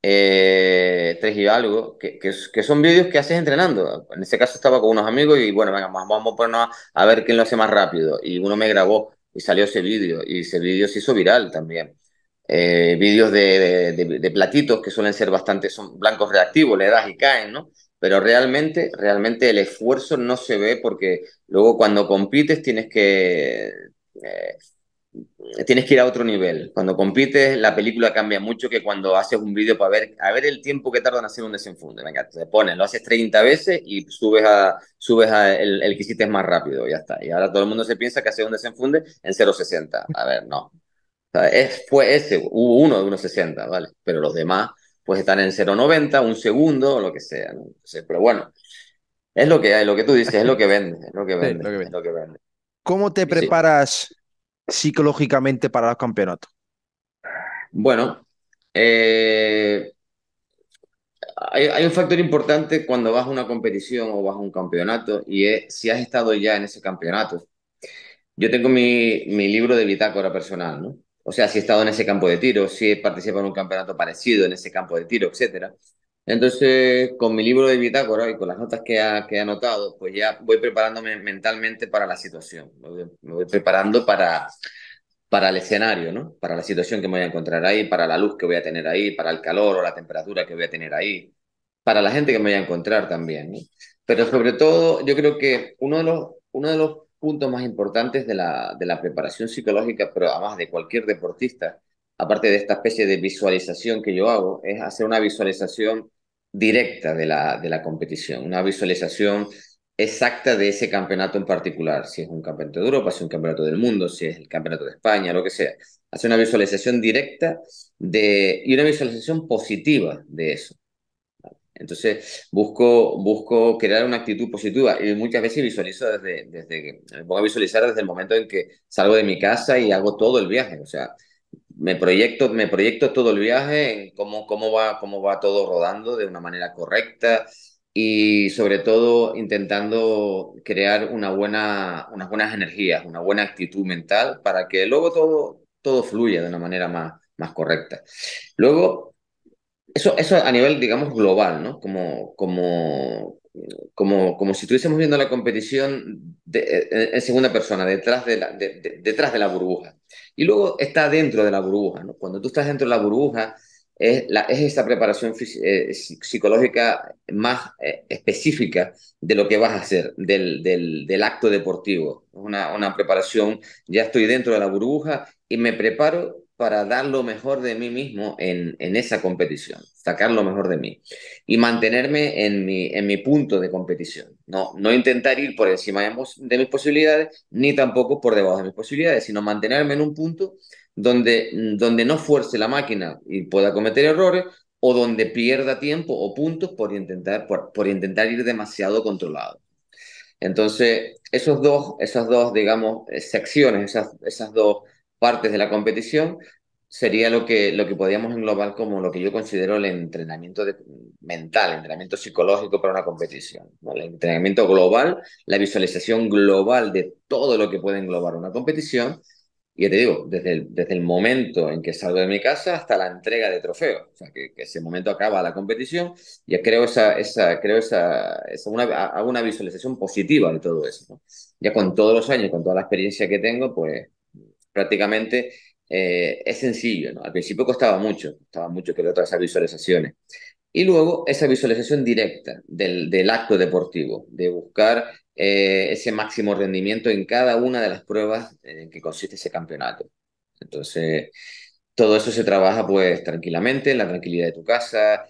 Eh, tres y algo, que, que, son vídeos que haces entrenando. En ese caso estaba con unos amigos y bueno, venga, vamos a ver quién lo hace más rápido. Y uno me grabó y salió ese vídeo y ese vídeo se hizo viral también. Eh, vídeos de, de, platitos que suelen ser bastante, son blancos reactivos, le das y caen, ¿no? Pero realmente, realmente el esfuerzo no se ve porque luego cuando compites tienes que... Eh, tienes que ir a otro nivel. Cuando compites, la película cambia mucho que cuando haces un vídeo para ver, a ver el tiempo que tardan en hacer un desenfunde. Venga, te pones, lo haces 30 veces y subes a, subes a el, el, que hiciste más rápido, ya está. Y ahora todo el mundo se piensa que hace un desenfunde en 0.60. A ver, no. es, fue ese, hubo uno de 1.60, ¿vale? Pero los demás, pues están en 0.90, un segundo o lo que sea. pero bueno, es lo que, lo que tú dices, es lo que vende, es lo que vende, Es lo que vende. ¿Cómo te preparas? psicológicamente para los campeonatos? Bueno, eh, hay, un factor importante cuando vas a una competición o vas a un campeonato y es si has estado ya en ese campeonato. Yo tengo mi, libro de bitácora personal, ¿no? O sea, si he estado en ese campo de tiro, si he participado en un campeonato parecido en ese campo de tiro, etcétera. Entonces, con mi libro de bitácora y con las notas que, ha, que he anotado, pues ya voy preparándome mentalmente para la situación. Me voy, preparando para, para el escenario, ¿no? Para la situación que me voy a encontrar ahí, para la luz que voy a tener ahí, para el calor o la temperatura que voy a tener ahí, para la gente que me voy a encontrar también. ¿no? Pero sobre todo, yo creo que uno de los, uno de los puntos más importantes de la, de la preparación psicológica, pero además de cualquier deportista, aparte de esta especie de visualización que yo hago, es hacer una visualización directa de la, de la competición, una visualización exacta de ese campeonato en particular, si es un campeonato de Europa, si es un campeonato del mundo, si es el campeonato de España, lo que sea. hace una visualización directa de, y una visualización positiva de eso. Entonces, busco, busco crear una actitud positiva y muchas veces visualizo desde, desde, a visualizar desde el momento en que salgo de mi casa y hago todo el viaje. O sea, me proyecto, me proyecto todo el viaje en cómo, va, cómo va todo rodando de una manera correcta y sobre todo intentando crear una buena, unas buenas energías, una buena actitud mental para que luego todo, todo fluya de una manera más, más correcta. Luego, eso, eso a nivel, digamos, global, ¿no? Como, como, como, como si estuviésemos viendo la competición de, eh, eh, en, segunda persona, detrás de, la, detrás de la burbuja. Y luego está dentro de la burbuja, Cuando tú estás dentro de la burbuja, es, la, es esa preparación eh, psicológica más específica de lo que vas a hacer, del, del, acto deportivo. Es una, una preparación, ya estoy dentro de la burbuja y me preparo para dar lo mejor de mí mismo en, en esa competición, sacar lo mejor de mí y mantenerme en mi, en mi punto de competición. No, no intentar ir por encima de, mis posibilidades ni tampoco por debajo de mis posibilidades, sino mantenerme en un punto donde, donde no fuerce la máquina y pueda cometer errores o donde pierda tiempo o puntos por intentar, por, intentar ir demasiado controlado. Entonces, esos dos, esas dos, digamos, eh, secciones, esas, esas dos partes de la competición, sería lo que, lo que podríamos englobar como lo que yo considero el entrenamiento mental, entrenamiento psicológico para una competición. El entrenamiento global, la visualización global de todo lo que puede englobar una competición. Y te digo, desde el, desde el momento en que salgo de mi casa hasta la entrega de trofeo, O sea, que, ese momento acaba la competición y creo esa, esa, creo esa, una, hago una visualización positiva de todo eso. Ya con todos los años, con toda la experiencia que tengo, pues prácticamente eh, es sencillo, ¿no? Al principio costaba mucho, costaba mucho que otras visualizaciones. Y luego esa visualización directa del, acto deportivo, de buscar eh, ese máximo rendimiento en cada una de las pruebas en que consiste ese campeonato. Entonces, todo eso se trabaja pues tranquilamente, en la tranquilidad de tu casa,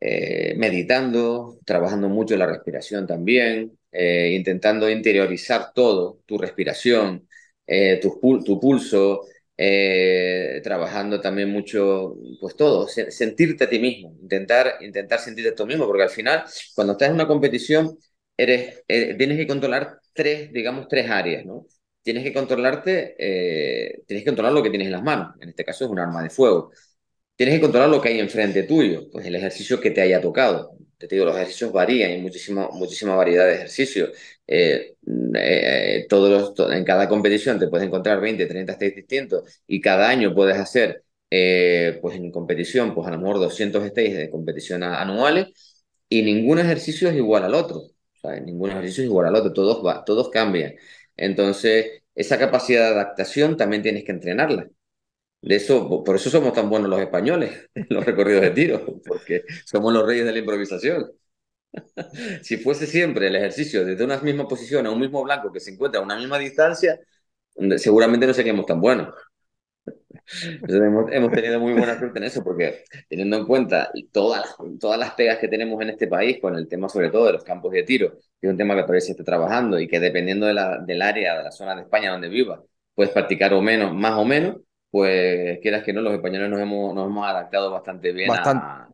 eh, meditando, trabajando mucho la respiración también, intentando interiorizar todo, tu respiración, eh, tu, pulso, eh, trabajando también mucho, pues todo, sentirte a ti mismo, intentar, intentar sentirte a ti mismo, porque al final, cuando estás en una competición, eres, eh, tienes que controlar tres, digamos, tres áreas, ¿no? Tienes que controlarte, tienes que controlar lo que tienes en las manos, en este caso es un arma de fuego. Tienes que controlar lo que hay enfrente tuyo, pues el ejercicio que te haya tocado te digo, los ejercicios varían, hay muchísima, muchísima variedad de ejercicios. Eh, eh, eh, todos los, en cada competición te puedes encontrar 20, 30 stakes distintos y cada año puedes hacer, pues en competición, pues a lo mejor 200 stakes de competición anuales y ningún ejercicio es igual al otro. sea, ningún ejercicio es igual al otro, todos, va, todos cambian. Entonces, esa capacidad de adaptación también tienes que entrenarla eso, por eso somos tan buenos los españoles en los recorridos de tiro, porque somos los reyes de la improvisación. Si fuese siempre el ejercicio desde una misma posición a un mismo blanco que se encuentra a una misma distancia, mm, seguramente no seríamos tan buenos. hemos, tenido muy buena suerte en eso, porque teniendo en cuenta todas las, todas las pegas que tenemos en este país con el tema, sobre todo, de los campos de tiro, es un tema que todavía se está trabajando y que dependiendo de la, del área, de la zona de España donde viva, puedes practicar o menos, más o menos, pues quieras que no, los españoles nos hemos, adaptado bastante bien A,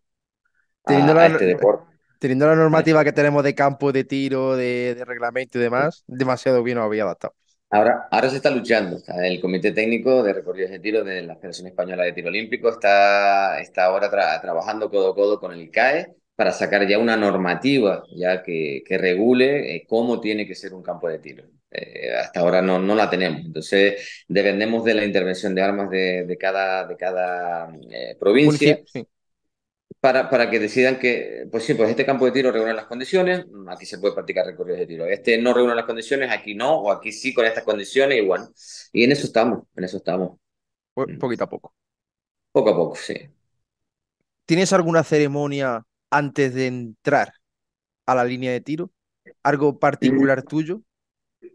teniendo la, este deporte. Teniendo la normativa que tenemos de campo, de tiro, de, reglamento y demás, demasiado bien nos había adaptado. Ahora, se está luchando. el Comité Técnico de Recorridos de Tiro de la Federación Española de Tiro Olímpico está, ahora trabajando codo a codo con el CAE para sacar ya una normativa ya que, que regule eh, cómo tiene que ser un campo de tiro. Eh, hasta ahora no, no la tenemos. Entonces, dependemos de la intervención de armas de, de cada, de cada eh, provincia. Para, para, que decidan que, pues sí, pues este campo de tiro reúne las condiciones, aquí se puede practicar recorridos de tiro. Este no reúne las condiciones, aquí no, o aquí sí con estas condiciones, y Y en eso estamos, en eso estamos. Poquito a poco. Poco a poco, sí. ¿Tienes alguna ceremonia antes de entrar a la línea de tiro? ¿Algo particular tuyo?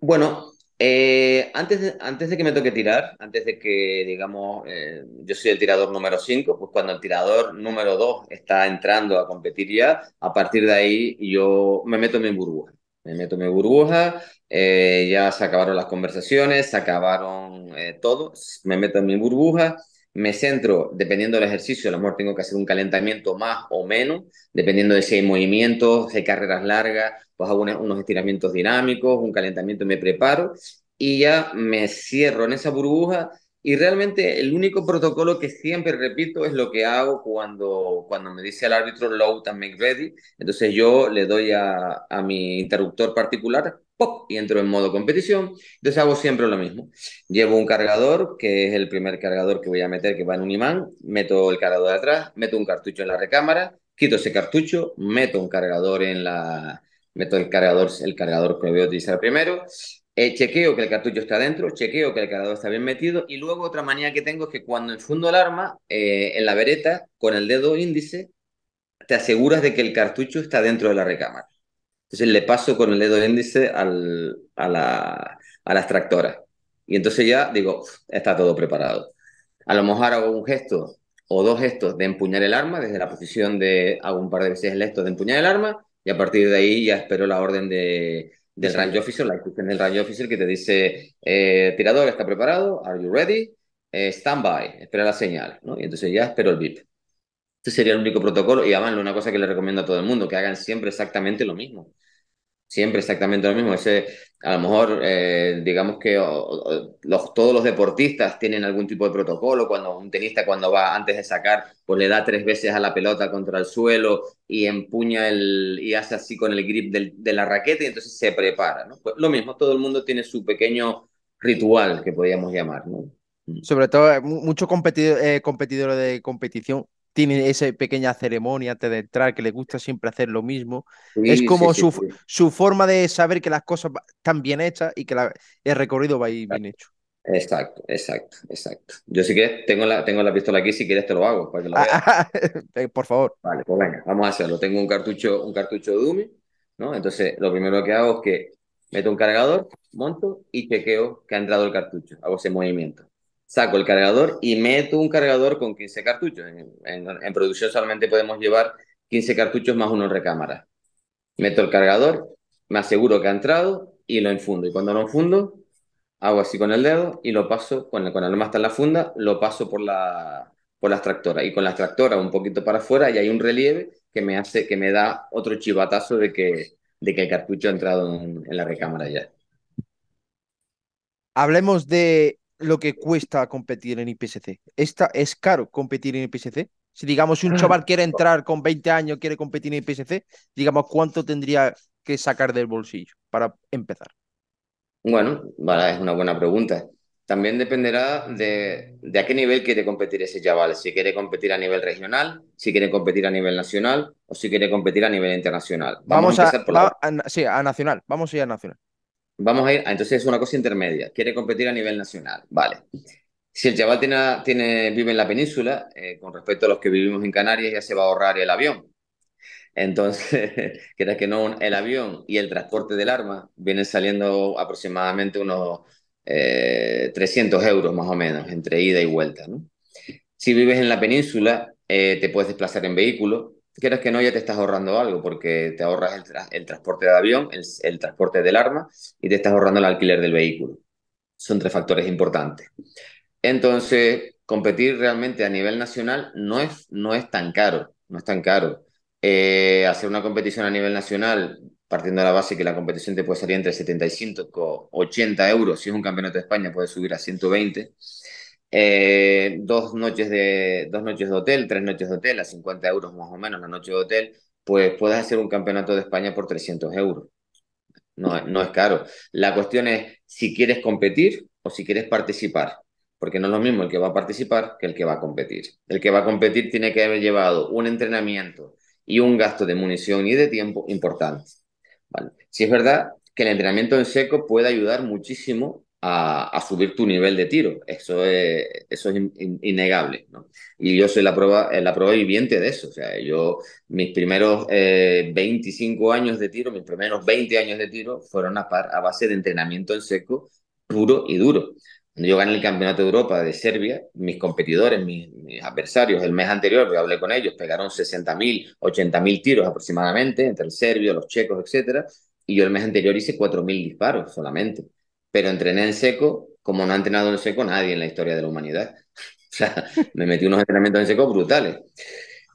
Bueno, eh, antes, de, antes de que me toque tirar, antes de que, digamos, eh, yo soy el tirador número 5, pues cuando el tirador número 2 está entrando a competir ya, a partir de ahí yo me meto en mi burbuja. Me meto en mi burbuja, eh, ya se acabaron las conversaciones, se acabaron todo, me meto en mi burbuja me centro, dependiendo del ejercicio, a lo mejor tengo que hacer un calentamiento más o menos, dependiendo de si hay movimientos, si hay carreras largas, pues hago unos estiramientos dinámicos, un calentamiento, me preparo y ya me cierro en esa burbuja. Y realmente el único protocolo que siempre repito es lo que hago cuando, cuando me dice el árbitro load and make ready. Entonces yo le doy a, a mi interruptor particular y entro en modo competición. Entonces hago siempre lo mismo. Llevo un cargador, que es el primer cargador que voy a meter, que va en un imán, meto el cargador de atrás, meto un cartucho en la recámara, quito ese cartucho, meto un cargador en la... Meto el cargador, el cargador que voy a utilizar primero, eh, chequeo que el cartucho está dentro, chequeo que el cargador está bien metido y luego otra manía que tengo es que cuando enfundo el arma, eh, en la vereta, con el dedo índice, te aseguras de que el cartucho está dentro de la recámara. Entonces le paso con el dedo índice al, a, la, a la extractora. Y entonces ya digo, está todo preparado. A lo mejor hago un gesto o dos gestos de empuñar el arma, desde la posición de hago un par de veces el gesto de empuñar el arma, y a partir de ahí ya espero la orden de, del range officer, la instrucción del range officer que te dice, eh, tirador, ¿está preparado? ¿Are you ready? Eh, stand by, espera la señal, ¿no? Y entonces ya espero el VIP. Este sería el único protocolo, y además una cosa que le recomiendo a todo el mundo, que hagan siempre exactamente lo mismo siempre exactamente lo mismo. Ese, a lo mejor, eh, digamos que los, todos los deportistas tienen algún tipo de protocolo. Cuando un tenista, cuando va antes de sacar, pues le da tres veces a la pelota contra el suelo y empuña el, y hace así con el grip de la raqueta y entonces se prepara. Pues lo mismo, todo el mundo tiene su pequeño ritual que podríamos llamar. Mm. Sobre todo, eh, muchos eh, competidores de competición tiene esa pequeña ceremonia antes de entrar, que le gusta siempre hacer lo mismo. es como su, forma de saber que las cosas están bien hechas y que el recorrido va a ir bien hecho. Exacto, exacto, exacto. Yo sí que tengo la, tengo la pistola aquí, si quieres te lo hago Por favor. Vale, pues venga, vamos a hacerlo. Tengo un cartucho, un cartucho de Dumi, ¿no? Entonces, lo primero que hago es que meto un cargador, monto y chequeo que ha entrado el cartucho. Hago ese movimiento saco el cargador y meto un cargador con 15 cartuchos. En, en, producción solamente podemos llevar 15 cartuchos más uno en recámara. Meto el cargador, me aseguro que ha entrado y lo enfundo. Y cuando lo enfundo, hago así con el dedo y lo paso, cuando, con el alma está en la funda, lo paso por la, por la extractora. Y con la extractora un poquito para afuera y hay un relieve que me, hace, que me da otro chivatazo de que, de que el cartucho ha entrado en la recámara ya. Hablemos de lo que cuesta competir en IPSC. Esta, ¿Es caro competir en IPSC? Si digamos un ah. chaval quiere entrar con 20 años, quiere competir en IPSC, digamos, ¿cuánto tendría que sacar del bolsillo para empezar? Bueno, es una buena pregunta. También dependerá de, a qué nivel quiere competir ese chaval. Si quiere competir a nivel regional, si quiere competir a nivel nacional o si quiere competir a nivel internacional. Vamos, a, por a, sí, a nacional. Vamos a ir a nacional. Vamos a ir, ah, entonces es una cosa intermedia, quiere competir a nivel nacional, vale. Si el chaval tiene, vive en la península, eh, con respecto a los que vivimos en Canarias, ya se va a ahorrar el avión. Entonces, que no, el avión y el transporte del arma vienen saliendo aproximadamente unos 300 eh, euros más o menos, entre ida y vuelta. ¿no? Si vives en la península, eh, te puedes desplazar en vehículo, quieras que no, ya te estás ahorrando algo, porque te ahorras el, transporte de avión, el, transporte del arma y te estás ahorrando el alquiler del vehículo. Son tres factores importantes. Entonces, competir realmente a nivel nacional no es, no es tan caro, no es tan caro. Eh, hacer una competición a nivel nacional, partiendo de la base que la competición te puede salir entre 75 y 80 euros, si es un campeonato de España puede subir a 120 eh, dos, noches de, dos noches de hotel, tres noches de hotel, a 50 euros más o menos la noche de hotel, pues puedes hacer un campeonato de España por 300 euros. No, es caro. La cuestión es si quieres competir o si quieres participar, porque no es lo mismo el que va a participar que el que va a competir. El que va a competir tiene que haber llevado un entrenamiento y un gasto de munición y de tiempo importante. Vale. Si es verdad que el entrenamiento en seco puede ayudar muchísimo a, subir tu nivel de tiro. Eso es, eso es innegable. Y yo soy la prueba, eh, la prueba viviente de eso. O sea, yo, mis primeros 25 eh, años de tiro, mis primeros 20 años de tiro fueron a, a base de entrenamiento en seco puro y duro. Cuando yo gané el Campeonato de Europa de Serbia, mis competidores, mis, adversarios, el mes anterior, hablé con ellos, pegaron mil 60.000, mil tiros aproximadamente entre el serbio, los checos, etc. Y yo el mes anterior hice mil disparos solamente pero entrené en seco como no ha entrenado en seco nadie en la historia de la humanidad. O sea, me metí unos entrenamientos en seco brutales.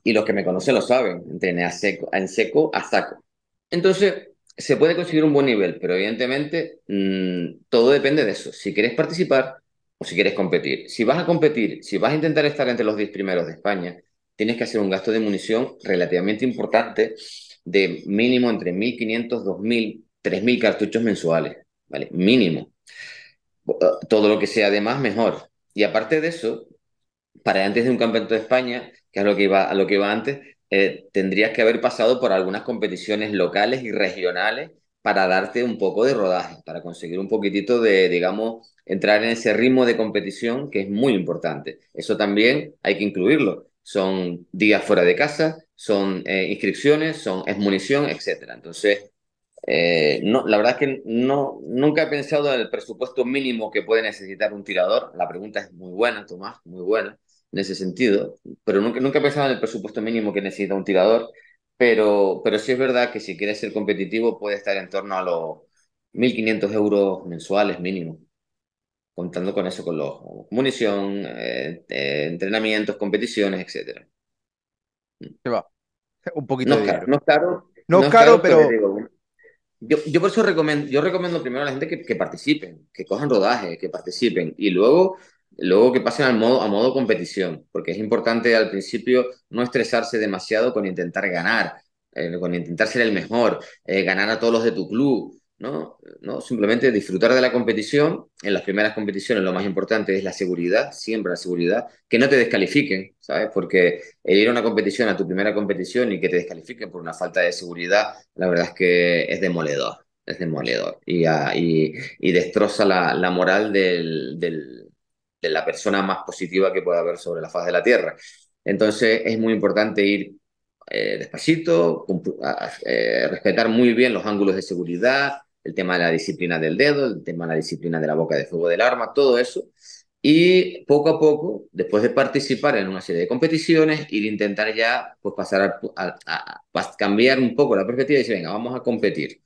Y los que me conocen lo saben, entrené a seco, en seco a saco. Entonces, se puede conseguir un buen nivel, pero evidentemente mm, todo depende de eso. Si quieres participar o si quieres competir. Si vas a competir, si vas a intentar estar entre los 10 primeros de España, tienes que hacer un gasto de munición relativamente importante de mínimo entre 1.500, 2.000, 3.000 cartuchos mensuales. Mínimo. Todo lo que sea de más, mejor. Y aparte de eso, para antes de un campeonato de España, que es lo que iba, a lo que iba antes, eh, tendrías que haber pasado por algunas competiciones locales y regionales para darte un poco de rodaje, para conseguir un poquitito de, digamos, entrar en ese ritmo de competición que es muy importante. Eso también hay que incluirlo. Son días fuera de casa, son eh, inscripciones, son es munición, etc. Entonces, eh, no, la verdad es que no, nunca he pensado en el presupuesto mínimo que puede necesitar un tirador. La pregunta es muy buena, Tomás, muy buena en ese sentido, pero nunca, nunca he pensado en el presupuesto mínimo que necesita un tirador. Pero, pero sí es verdad que si quieres ser competitivo puede estar en torno a los 1.500 euros mensuales mínimo, contando con eso, con los munición, eh, eh, entrenamientos, competiciones, etc Se va. Un poquito no no es caro, no, caro, pero, yo, por eso recomiendo, yo recomiendo primero a la gente que, que, participen, que cojan rodaje, que participen y luego, luego que pasen al modo, a modo competición, porque es importante al principio no estresarse demasiado con intentar ganar, eh, con intentar ser el mejor, eh, ganar a todos los de tu club, ¿no? ¿no? Simplemente disfrutar de la competición. En las primeras competiciones lo más importante es la seguridad, siempre la seguridad, que no te descalifiquen, ¿sabes? Porque el ir a una competición, a tu primera competición y que te descalifiquen por una falta de seguridad, la verdad es que es demoledor, es demoledor y, ah, y, destroza la, la moral de la persona más positiva que pueda haber sobre la faz de la Tierra. Entonces es muy importante ir eh, despacito, eh, respetar muy bien los ángulos de seguridad, el tema de la disciplina del dedo, el tema de la disciplina de la boca de fuego del arma, todo eso. Y poco a poco, después de participar en una serie de competiciones, ir a intentar ya pues, pasar a, a, cambiar un poco la perspectiva y decir, venga, vamos a competir.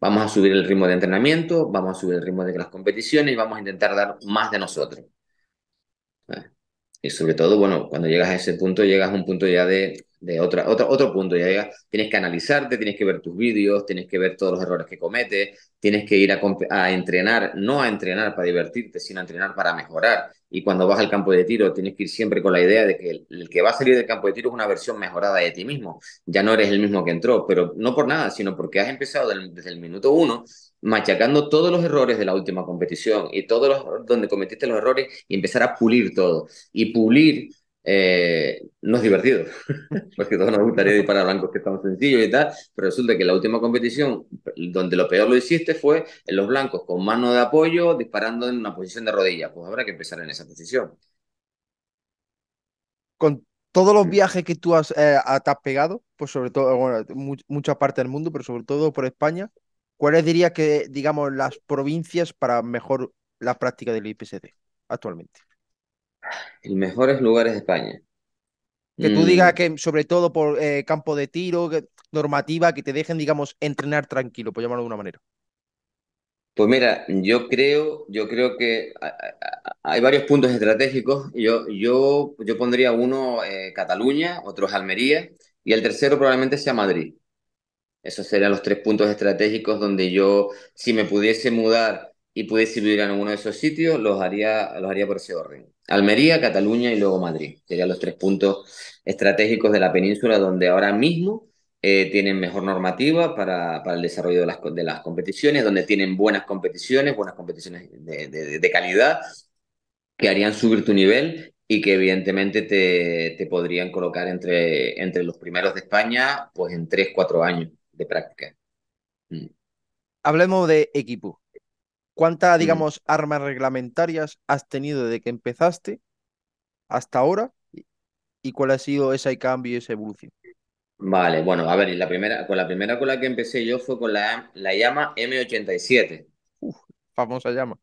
Vamos a subir el ritmo de entrenamiento, vamos a subir el ritmo de las competiciones y vamos a intentar dar más de nosotros. Eh, y sobre todo, bueno, cuando llegas a ese punto, llegas a un punto ya de de otra, otro, otro punto. Ya, tienes que analizarte, tienes que ver tus vídeos, tienes que ver todos los errores que cometes, tienes que ir a, entrenar, no a entrenar para divertirte, sino a entrenar para mejorar. Y cuando vas al campo de tiro, tienes que ir siempre con la idea de que el, que va a salir del campo de tiro es una versión mejorada de ti mismo. Ya no eres el mismo que entró, pero no por nada, sino porque has empezado desde el minuto uno machacando todos los errores de la última competición y todos los donde cometiste los errores y empezar a pulir todo. Y pulir eh, no es divertido, porque todos nos gustaría disparar blancos que es sencillos y tal, pero resulta que la última competición donde lo peor lo hiciste fue en los blancos con mano de apoyo disparando en una posición de rodilla, pues habrá que empezar en esa posición. Con todos los viajes que tú has, eh, has pegado, pues sobre todo, bueno, muchas mucha parte del mundo, pero sobre todo por España, ¿cuáles dirías que, digamos, las provincias para mejor la práctica del IPCD actualmente? El mejores lugares de España. Que tú digas mm. que, sobre todo por eh, campo de tiro, normativa, que te dejen, digamos, entrenar tranquilo, por llamarlo de alguna manera. Pues mira, yo creo, yo creo que hay varios puntos estratégicos. Yo, yo, yo pondría uno eh, Cataluña, otro es Almería y el tercero probablemente sea Madrid. Esos serían los tres puntos estratégicos donde yo, si me pudiese mudar y pudiese vivir en alguno de esos sitios, los haría, los haría por ese orden. Almería, Cataluña y luego Madrid. Serían los tres puntos estratégicos de la península donde ahora mismo eh, tienen mejor normativa para, para el desarrollo de las, competiciones, donde tienen buenas competiciones, buenas competiciones de, calidad, que harían subir tu nivel y que evidentemente te, podrían colocar entre, entre los primeros de España pues en tres cuatro años de práctica. Mm. Hablemos de equipo. ¿Cuántas, mm. digamos, armas reglamentarias has tenido desde que empezaste hasta ahora? ¿Y cuál ha sido ese cambio y esa evolución? Vale, bueno, a ver, la primera, con la primera con la que empecé yo fue con la, la llama M87. Uf, famosa llama.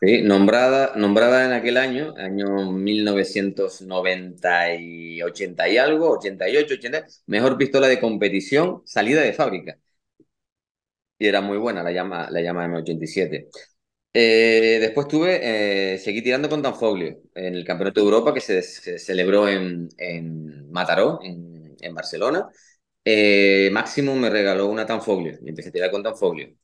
Sí, nombrada, nombrada en aquel año, año 1990 y 80 y algo, 88, 80, mejor pistola de competición, salida de fábrica y era muy buena la llama, la llama M87. Eh, después tuve, eh, seguí tirando con Tanfoglio... en el Campeonato de Europa que se, celebró en, en, Mataró, en, Barcelona. Eh, Máximo me regaló una Tanfoglio y empecé a tirar con Tanfoglio.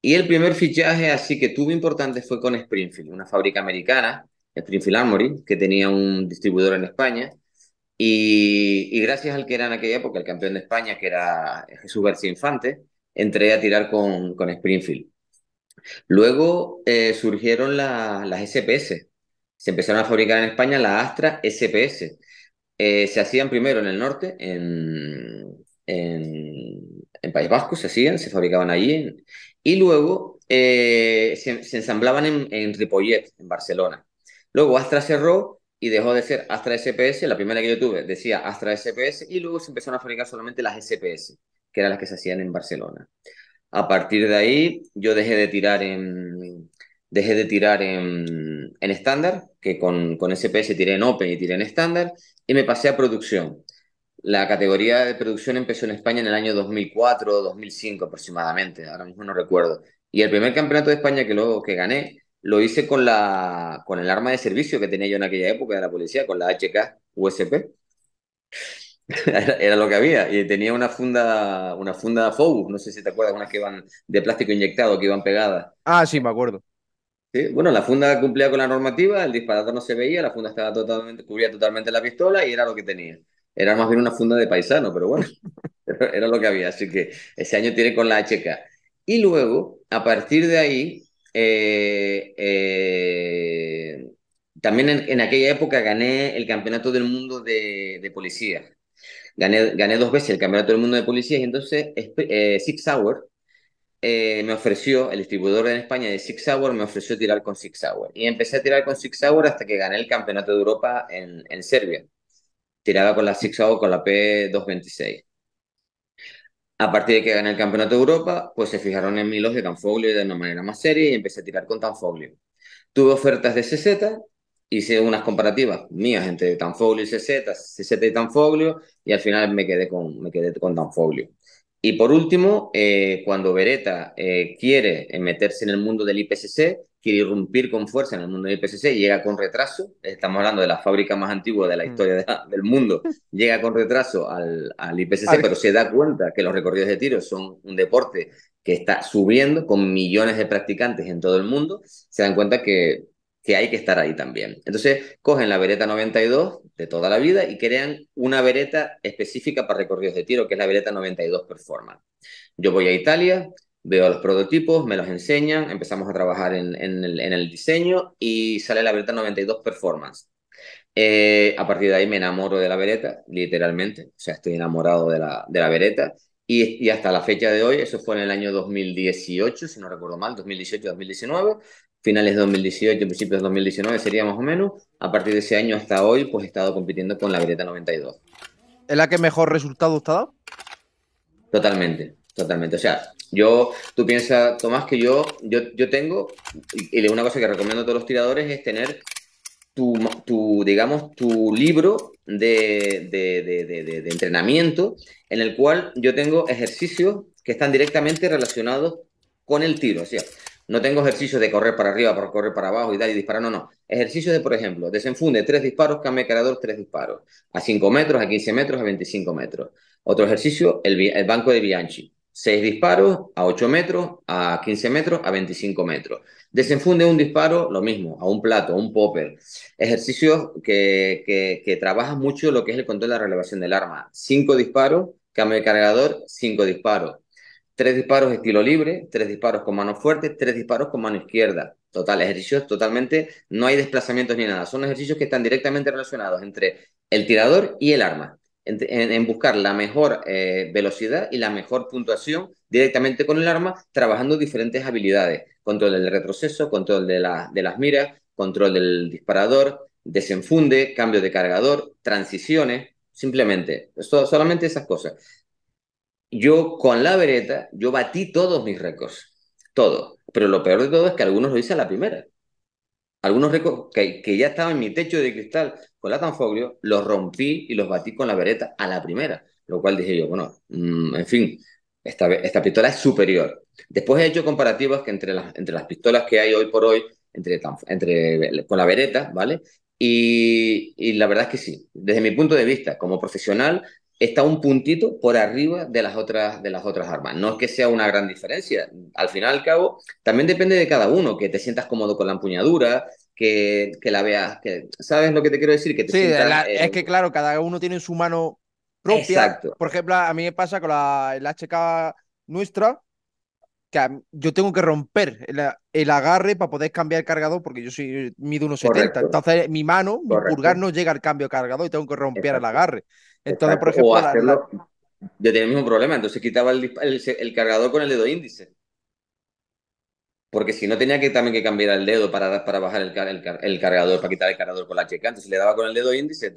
Y el primer fichaje así que tuve importante fue con Springfield, una fábrica americana, Springfield Armory, que tenía un distribuidor en España. Y, y gracias al que era en aquella época el campeón de España, que era Jesús García Infante, entré a tirar con, Springfield. Luego eh, surgieron las SPS. Se empezaron a fabricar en España las Astra SPS. Eh, se hacían primero en el norte, en, en, País Vasco, se hacían, se fabricaban allí. Y luego eh, se, ensamblaban en, en Ripollet, en Barcelona. Luego Astra cerró y dejó de ser Astra SPS. La primera que yo tuve decía Astra SPS y luego se empezaron a fabricar solamente las SPS que eran las que se hacían en Barcelona. A partir de ahí, yo dejé de tirar en, dejé de tirar en, estándar, que con, con SPS tiré en Open y tiré en estándar, y me pasé a producción. La categoría de producción empezó en España en el año 2004 2005 aproximadamente, ahora mismo no recuerdo. Y el primer campeonato de España que, luego que gané lo hice con, la, con el arma de servicio que tenía yo en aquella época de la policía, con la HK USP. Era, lo que había. Y tenía una funda, una funda Focus, no sé si te acuerdas, unas que iban de plástico inyectado, que iban pegadas. Ah, sí, me acuerdo. Sí, bueno, la funda cumplía con la normativa, el disparador no se veía, la funda estaba totalmente, cubría totalmente la pistola y era lo que tenía. Era más bien una funda de paisano, pero bueno, era lo que había. Así que ese año tiene con la HK. Y luego, a partir de ahí, eh, eh, también en, aquella época gané el Campeonato del Mundo de Policía gané, gané dos veces el Campeonato del Mundo de Policías y entonces eh, Six Hour eh, me ofreció, el distribuidor en España de Six Hour me ofreció tirar con Six Hour. Y empecé a tirar con Six Hour hasta que gané el Campeonato de Europa en, en Serbia. Tiraba con la Six Hour con la P226. A partir de que gané el Campeonato de Europa, pues se fijaron en mí los de Tanfoglio de una manera más seria y empecé a tirar con Tanfoglio. Tuve ofertas de CZ, hice unas comparativas mías entre Tanfoglio y CZ, CZ y Tanfoglio, y al final me quedé con, me quedé con Tanfoglio. Y por último, eh, cuando Beretta eh, quiere eh, meterse en el mundo del IPCC, quiere irrumpir con fuerza en el mundo del IPCC, llega con retraso, estamos hablando de la fábrica más antigua de la mm. historia del mundo, llega con retraso al, al IPCC, pero se da cuenta que los recorridos de tiro son un deporte que está subiendo con millones de practicantes en todo el mundo, se dan cuenta que que hay que estar ahí también. Entonces, cogen la vereta 92 de toda la vida y crean una vereta específica para recorridos de tiro, que es la vereta 92 Performance. Yo voy a Italia, veo los prototipos, me los enseñan, empezamos a trabajar en, el, diseño y sale la vereta 92 Performance. Eh, a partir de ahí me enamoro de la vereta, literalmente, o sea, estoy enamorado de la, de la vereta. Y, y, hasta la fecha de hoy, eso fue en el año 2018, si no recuerdo mal, 2018-2019, finales de 2018, principios de 2019 sería más o menos. A partir de ese año hasta hoy, pues he estado compitiendo con la Vireta 92. ¿Es la que mejor resultado te ha dado? Totalmente, totalmente. O sea, yo, tú piensas, Tomás, que yo, yo, tengo, y una cosa que recomiendo a todos los tiradores es tener tu, digamos, tu libro de, de entrenamiento en el cual yo tengo ejercicios que están directamente relacionados con el tiro. O sea, no tengo ejercicios de correr para arriba, para correr para abajo y dar y disparar, no, no. Ejercicios de, por ejemplo, desenfunde tres disparos, de cargador, tres disparos. A cinco metros, a quince metros, a veinticinco metros. Otro ejercicio, el, banco de Bianchi. Seis disparos a ocho metros, a quince metros, a veinticinco metros. Desenfunde un disparo, lo mismo, a un plato, a un popper. Ejercicios que, que, trabajan mucho lo que es el control de la relevación del arma. Cinco disparos, cambio de cargador, cinco disparos. Tres disparos estilo libre, tres disparos con mano fuerte, tres disparos con mano izquierda. Total, ejercicios totalmente, no hay desplazamientos ni nada. Son ejercicios que están directamente relacionados entre el tirador y el arma. En, buscar la mejor eh, velocidad y la mejor puntuación directamente con el arma, trabajando diferentes habilidades, control del retroceso, control de, de las miras, control del disparador, desenfunde, cambio de cargador, transiciones, simplemente, solamente esas cosas yo con la vereta, yo batí todos mis récords, todo Pero lo peor de todo es que algunos lo hice a la primera. Algunos récords que, ya estaban en mi techo de cristal con la Tanfoglio, los rompí y los batí con la vereta a la primera. Lo cual dije yo, bueno, mm, en fin, esta, pistola es superior. Después he hecho comparativas que entre las, entre las pistolas que hay hoy por hoy, entre, entre, con la vereta, ¿vale? Y, y, la verdad es que sí, desde mi punto de vista, como profesional, está un puntito por arriba de las otras de las otras armas. No es que sea una gran diferencia. Al final, al cabo, también depende de cada uno, que te sientas cómodo con la empuñadura, que, que la veas, que sabes lo que te quiero decir, que te es eh, que claro, cada uno tiene su mano propia. Por ejemplo, a mí me pasa con la, HK nuestra, yo tengo que romper el, agarre para poder cambiar el cargador, porque yo soy mido 1,70. Entonces, mi mano, mi pulgar no llega al cambio de cargador y tengo que romper el agarre. Entonces, por ejemplo. Yo tenía el mismo problema, entonces quitaba el, cargador con el dedo índice. Porque si no tenía que también que cambiar el dedo para, para bajar el, el cargador, para quitar el cargador con la checa. Entonces le daba con el dedo índice.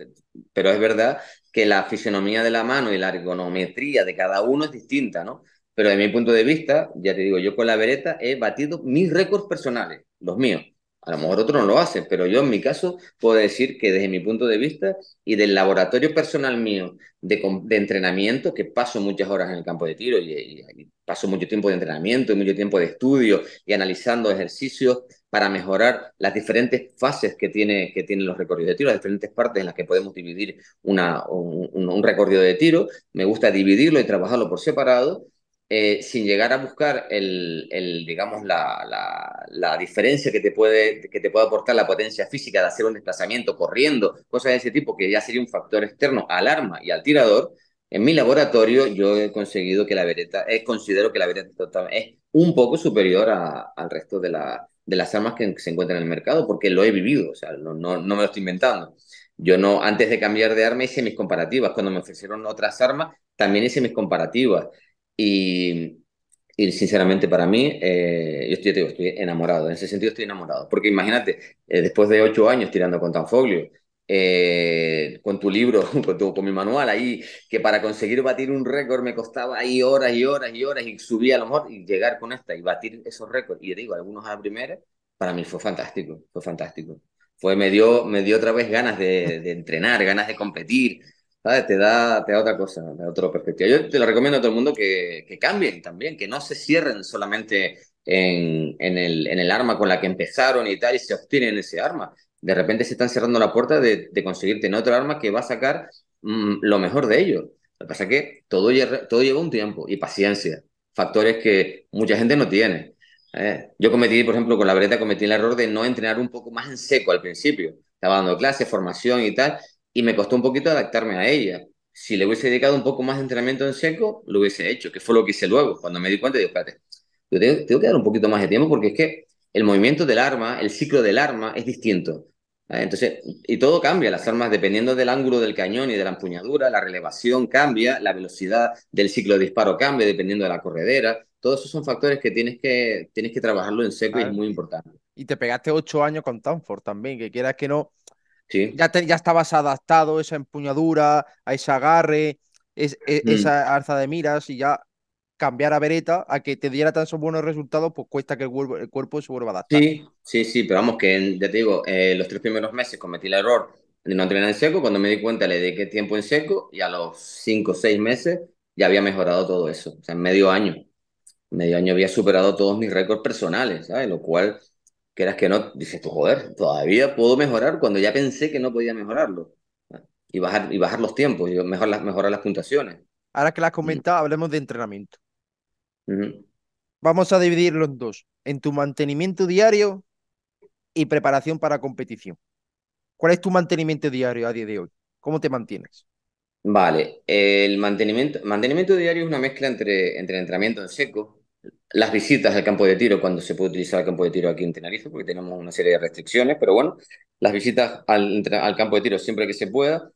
Pero es verdad que la fisionomía de la mano y la ergonometría de cada uno es distinta, ¿no? Pero de mi punto de vista, ya te digo, yo con la vereta he batido mis récords personales, los míos. A lo mejor otros no lo hacen, pero yo en mi caso puedo decir que desde mi punto de vista y del laboratorio personal mío de, entrenamiento, que paso muchas horas en el campo de tiro y, paso mucho tiempo de entrenamiento y mucho tiempo de estudio y analizando ejercicios para mejorar las diferentes fases que, tiene, que tienen los recorridos de tiro, las diferentes partes en las que podemos dividir una, un, un recorrido de tiro. Me gusta dividirlo y trabajarlo por separado eh, sin llegar a buscar el, digamos, la, diferencia que te, puede, que te aportar la potencia física de hacer un desplazamiento corriendo, cosas de ese tipo, que ya sería un factor externo al arma y al tirador, en mi laboratorio yo he conseguido que la vereta, eh, considero que la vereta es un poco superior al resto de, la, de las armas que se encuentran en el mercado, porque lo he vivido, o sea, no, me lo estoy inventando. Yo no, antes de cambiar de arma hice mis comparativas, cuando me ofrecieron otras armas, también hice mis comparativas. Y, y sinceramente para mí, eh, yo estoy, digo, estoy enamorado, en ese sentido estoy enamorado, porque imagínate, eh, después de ocho años tirando con Tanfoglio, eh, con tu libro, con, con mi manual ahí, que para conseguir batir un récord me costaba ahí horas y horas y horas y subía a lo mejor y llegar con esta y batir esos récords, y te digo, algunos a la primera, para mí fue fantástico, fue fantástico. Fue, me, dio, me dio otra vez ganas de, de entrenar, ganas de competir, te da, te da otra cosa, otra perspectiva. Yo te lo recomiendo a todo el mundo que, que cambien también, que no se cierren solamente en, en, el, en el arma con la que empezaron y tal, y se obtienen ese arma. De repente se están cerrando la puerta de, de conseguirte en otra arma que va a sacar mm, lo mejor de ellos. Lo que pasa es que todo, lleva, todo lleva un tiempo y paciencia, factores que mucha gente no tiene. ¿eh? Yo cometí, por ejemplo, con la breta, cometí el error de no entrenar un poco más en seco al principio. Estaba dando clases, formación y tal, y me costó un poquito adaptarme a ella. Si le hubiese dedicado un poco más de entrenamiento en seco, lo hubiese hecho, que fue lo que hice luego. Cuando me di cuenta, digo, espérate, yo tengo, que dar un poquito más de tiempo porque es que el movimiento del arma, el ciclo del arma es distinto. Ah, entonces, y todo cambia, las armas dependiendo del ángulo del cañón y de la empuñadura, la relevación cambia, la velocidad del ciclo de disparo cambia dependiendo de la corredera. Todos esos son factores que tienes que, tienes que trabajarlo en seco y es muy importante. Y te pegaste ocho años con Tanford también, que quieras que no, ya, ya estabas adaptado a esa empuñadura, a ese agarre, e, mm. esa alza de miras y ya cambiar a Beretta a que te diera tan buenos resultados, pues cuesta que el, cuerpo, el cuerpo se vuelva a adaptar. Sí, sí, sí, pero vamos, que ya te digo, eh, los tres primeros meses cometí el error de no entrenar en seco, cuando me di cuenta le qué tiempo en seco y a los cinco o seis meses ya había mejorado todo eso, o sea, en medio año. medio año había superado todos mis récords personales, ¿sabes? Lo cual quieras que no, dices tú, joder, todavía puedo mejorar cuando ya pensé que no podía mejorarlo. Y bajar, y bajar los tiempos, y mejorar las, mejorar las puntuaciones. Ahora que las has comentado, hablemos de entrenamiento. Vamos a dividirlo en dos, en tu mantenimiento diario y preparación para competición. ¿Cuál es tu mantenimiento diario a día de hoy? ¿Cómo te mantienes? Vale, el mantenimiento, mantenimiento diario es una mezcla entre, entre entrenamiento en seco, las visitas al campo de tiro, cuando se puede utilizar el campo de tiro aquí en Tenerife, porque tenemos una serie de restricciones, pero bueno, las visitas al, campo de tiro siempre que se pueda.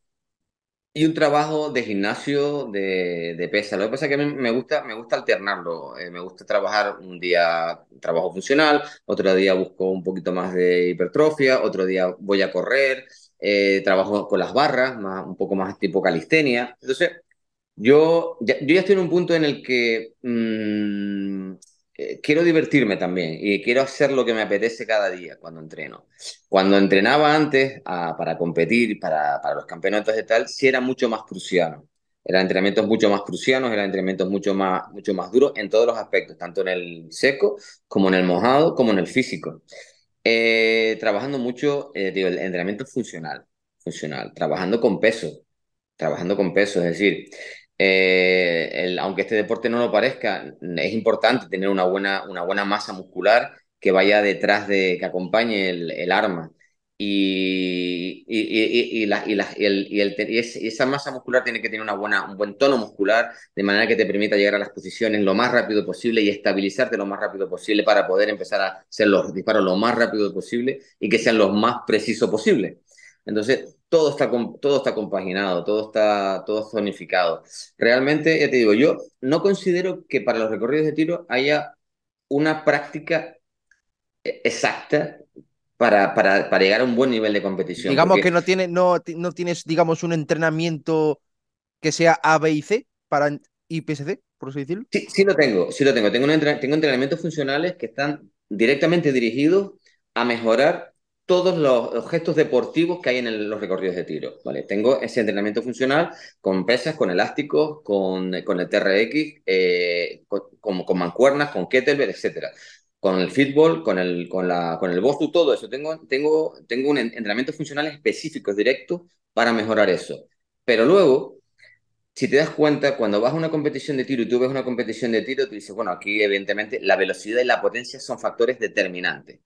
Y un trabajo de gimnasio, de, de pesa. Lo que pasa es que a mí me gusta, me gusta alternarlo. Eh, me gusta trabajar un día trabajo funcional, otro día busco un poquito más de hipertrofia, otro día voy a correr, eh, trabajo con las barras, un poco más tipo calistenia. Entonces, yo ya, yo estoy en un punto en el que mm, eh, quiero divertirme también y quiero hacer lo que me apetece cada día cuando entreno. Cuando entrenaba antes ah, para competir, para, para, los campeonatos de tal, sí era mucho más cruciano. Eran entrenamientos mucho más crucianos, eran entrenamientos mucho más, mucho más duros en todos los aspectos, tanto en el seco como en el mojado, como en el físico. Eh, trabajando mucho, eh, digo, el entrenamiento funcional, funcional, trabajando con peso, trabajando con peso, es decir, eh, aunque este deporte no lo parezca, es importante tener una buena, una buena masa muscular que vaya detrás de, que acompañe el, arma. Y, y, y, el, y, esa masa muscular tiene que tener una buena, un buen tono muscular, de manera que te permita llegar a las posiciones lo más rápido posible y estabilizarte lo más rápido posible para poder empezar a hacer los disparos lo más rápido posible y que sean los más precisos posible. Entonces, todo está, todo está compaginado, todo está todo zonificado. Realmente, ya te digo, yo no considero que para los recorridos de tiro haya una práctica eh, exacta para, para, llegar a un buen nivel de competición. Digamos que no, no, no tienes, digamos, un entrenamiento que sea A, B y C para IPSC, por así decirlo. Sí, sí lo tengo, lo tengo. Tengo, un tengo entrenamientos funcionales que están directamente dirigidos a mejorar todos los, objetos gestos deportivos que hay en los recorridos de tiro. ¿vale? Tengo ese entrenamiento funcional con pesas, con elásticos, con, con el TRX, eh, con, mancuernas, con kettlebell, etc. Con el fútbol, con el, con la, con el todo eso. Tengo, tengo, tengo un entrenamiento funcional específico, directo, para mejorar eso. Pero luego, si te das cuenta, cuando vas a una competición de tiro y tú ves una competición de tiro, tú dices, bueno, aquí evidentemente la velocidad y la potencia son factores determinantes.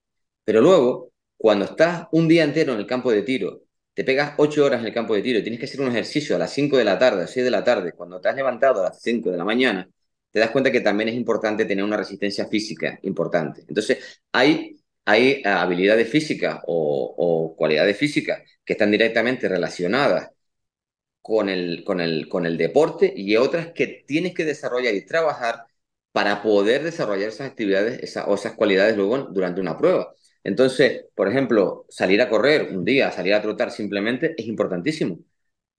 Pero luego, cuando estás un día entero en el campo de tiro, te pegas ocho horas en el campo de tiro y tienes que hacer un ejercicio a las cinco de la tarde, a las seis de la tarde, cuando te has levantado a las cinco de la mañana, te das cuenta que también es importante tener una resistencia física importante. Entonces, hay, hay eh, habilidades físicas o, cualidades físicas que están directamente relacionadas con el, deporte y otras que tienes que desarrollar y trabajar para poder desarrollar esas actividades o esas cualidades luego durante una prueba. Entonces, por ejemplo, salir a correr un día, salir a trotar simplemente es importantísimo.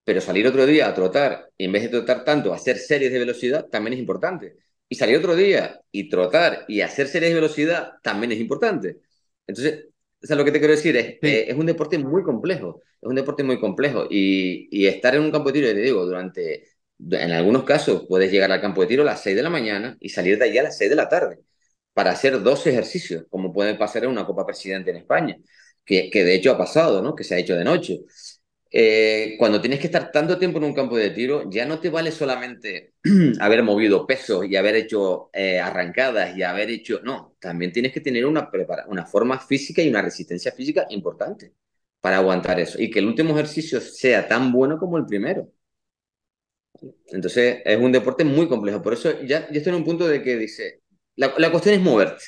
Pero salir otro día a trotar y en vez de trotar tanto, hacer series de velocidad también es importante. Y salir otro día y trotar y hacer series de velocidad también es importante. Entonces, o lo que te quiero decir es, eh, es un deporte muy complejo, es un deporte muy complejo y, estar en un campo de tiro, te digo, durante, en algunos casos puedes llegar al campo de tiro a las 6 de la mañana y salir de allí a las 6 de la tarde para hacer dos ejercicios, como puede pasar en una Copa Presidente en España, que, que de hecho ha pasado, ¿no? que se ha hecho de noche. Eh, cuando tienes que estar tanto tiempo en un campo de tiro, ya no te vale solamente haber movido pesos y haber hecho eh, arrancadas y haber hecho... No, también tienes que tener una, una forma física y una resistencia física importante para aguantar eso. Y que el último ejercicio sea tan bueno como el primero. Entonces es un deporte muy complejo. Por eso ya, ya estoy en un punto de que dice, la, cuestión es moverte.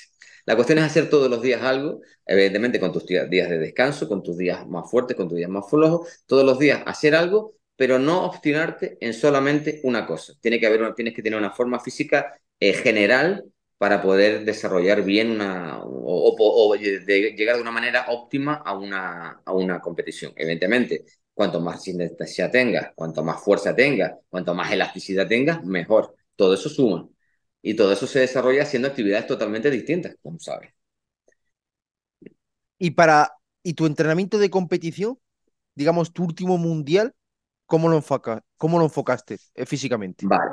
La cuestión es hacer todos los días algo, evidentemente con tus días de descanso, con tus días más fuertes, con tus días más flojos, todos los días hacer algo, pero no obstinarte en solamente una cosa. Tiene que haber, tienes que tener una forma física eh, general para poder desarrollar bien o, llegar de una manera óptima a una, a una competición. Evidentemente, cuanto más resistencia tengas, cuanto más fuerza tengas, cuanto más elasticidad tengas, mejor. Todo eso suma. Y todo eso se desarrolla haciendo actividades totalmente distintas, como sabes. Y para y tu entrenamiento de competición, digamos tu último mundial, ¿cómo lo, cómo lo enfocaste eh, físicamente? Vale.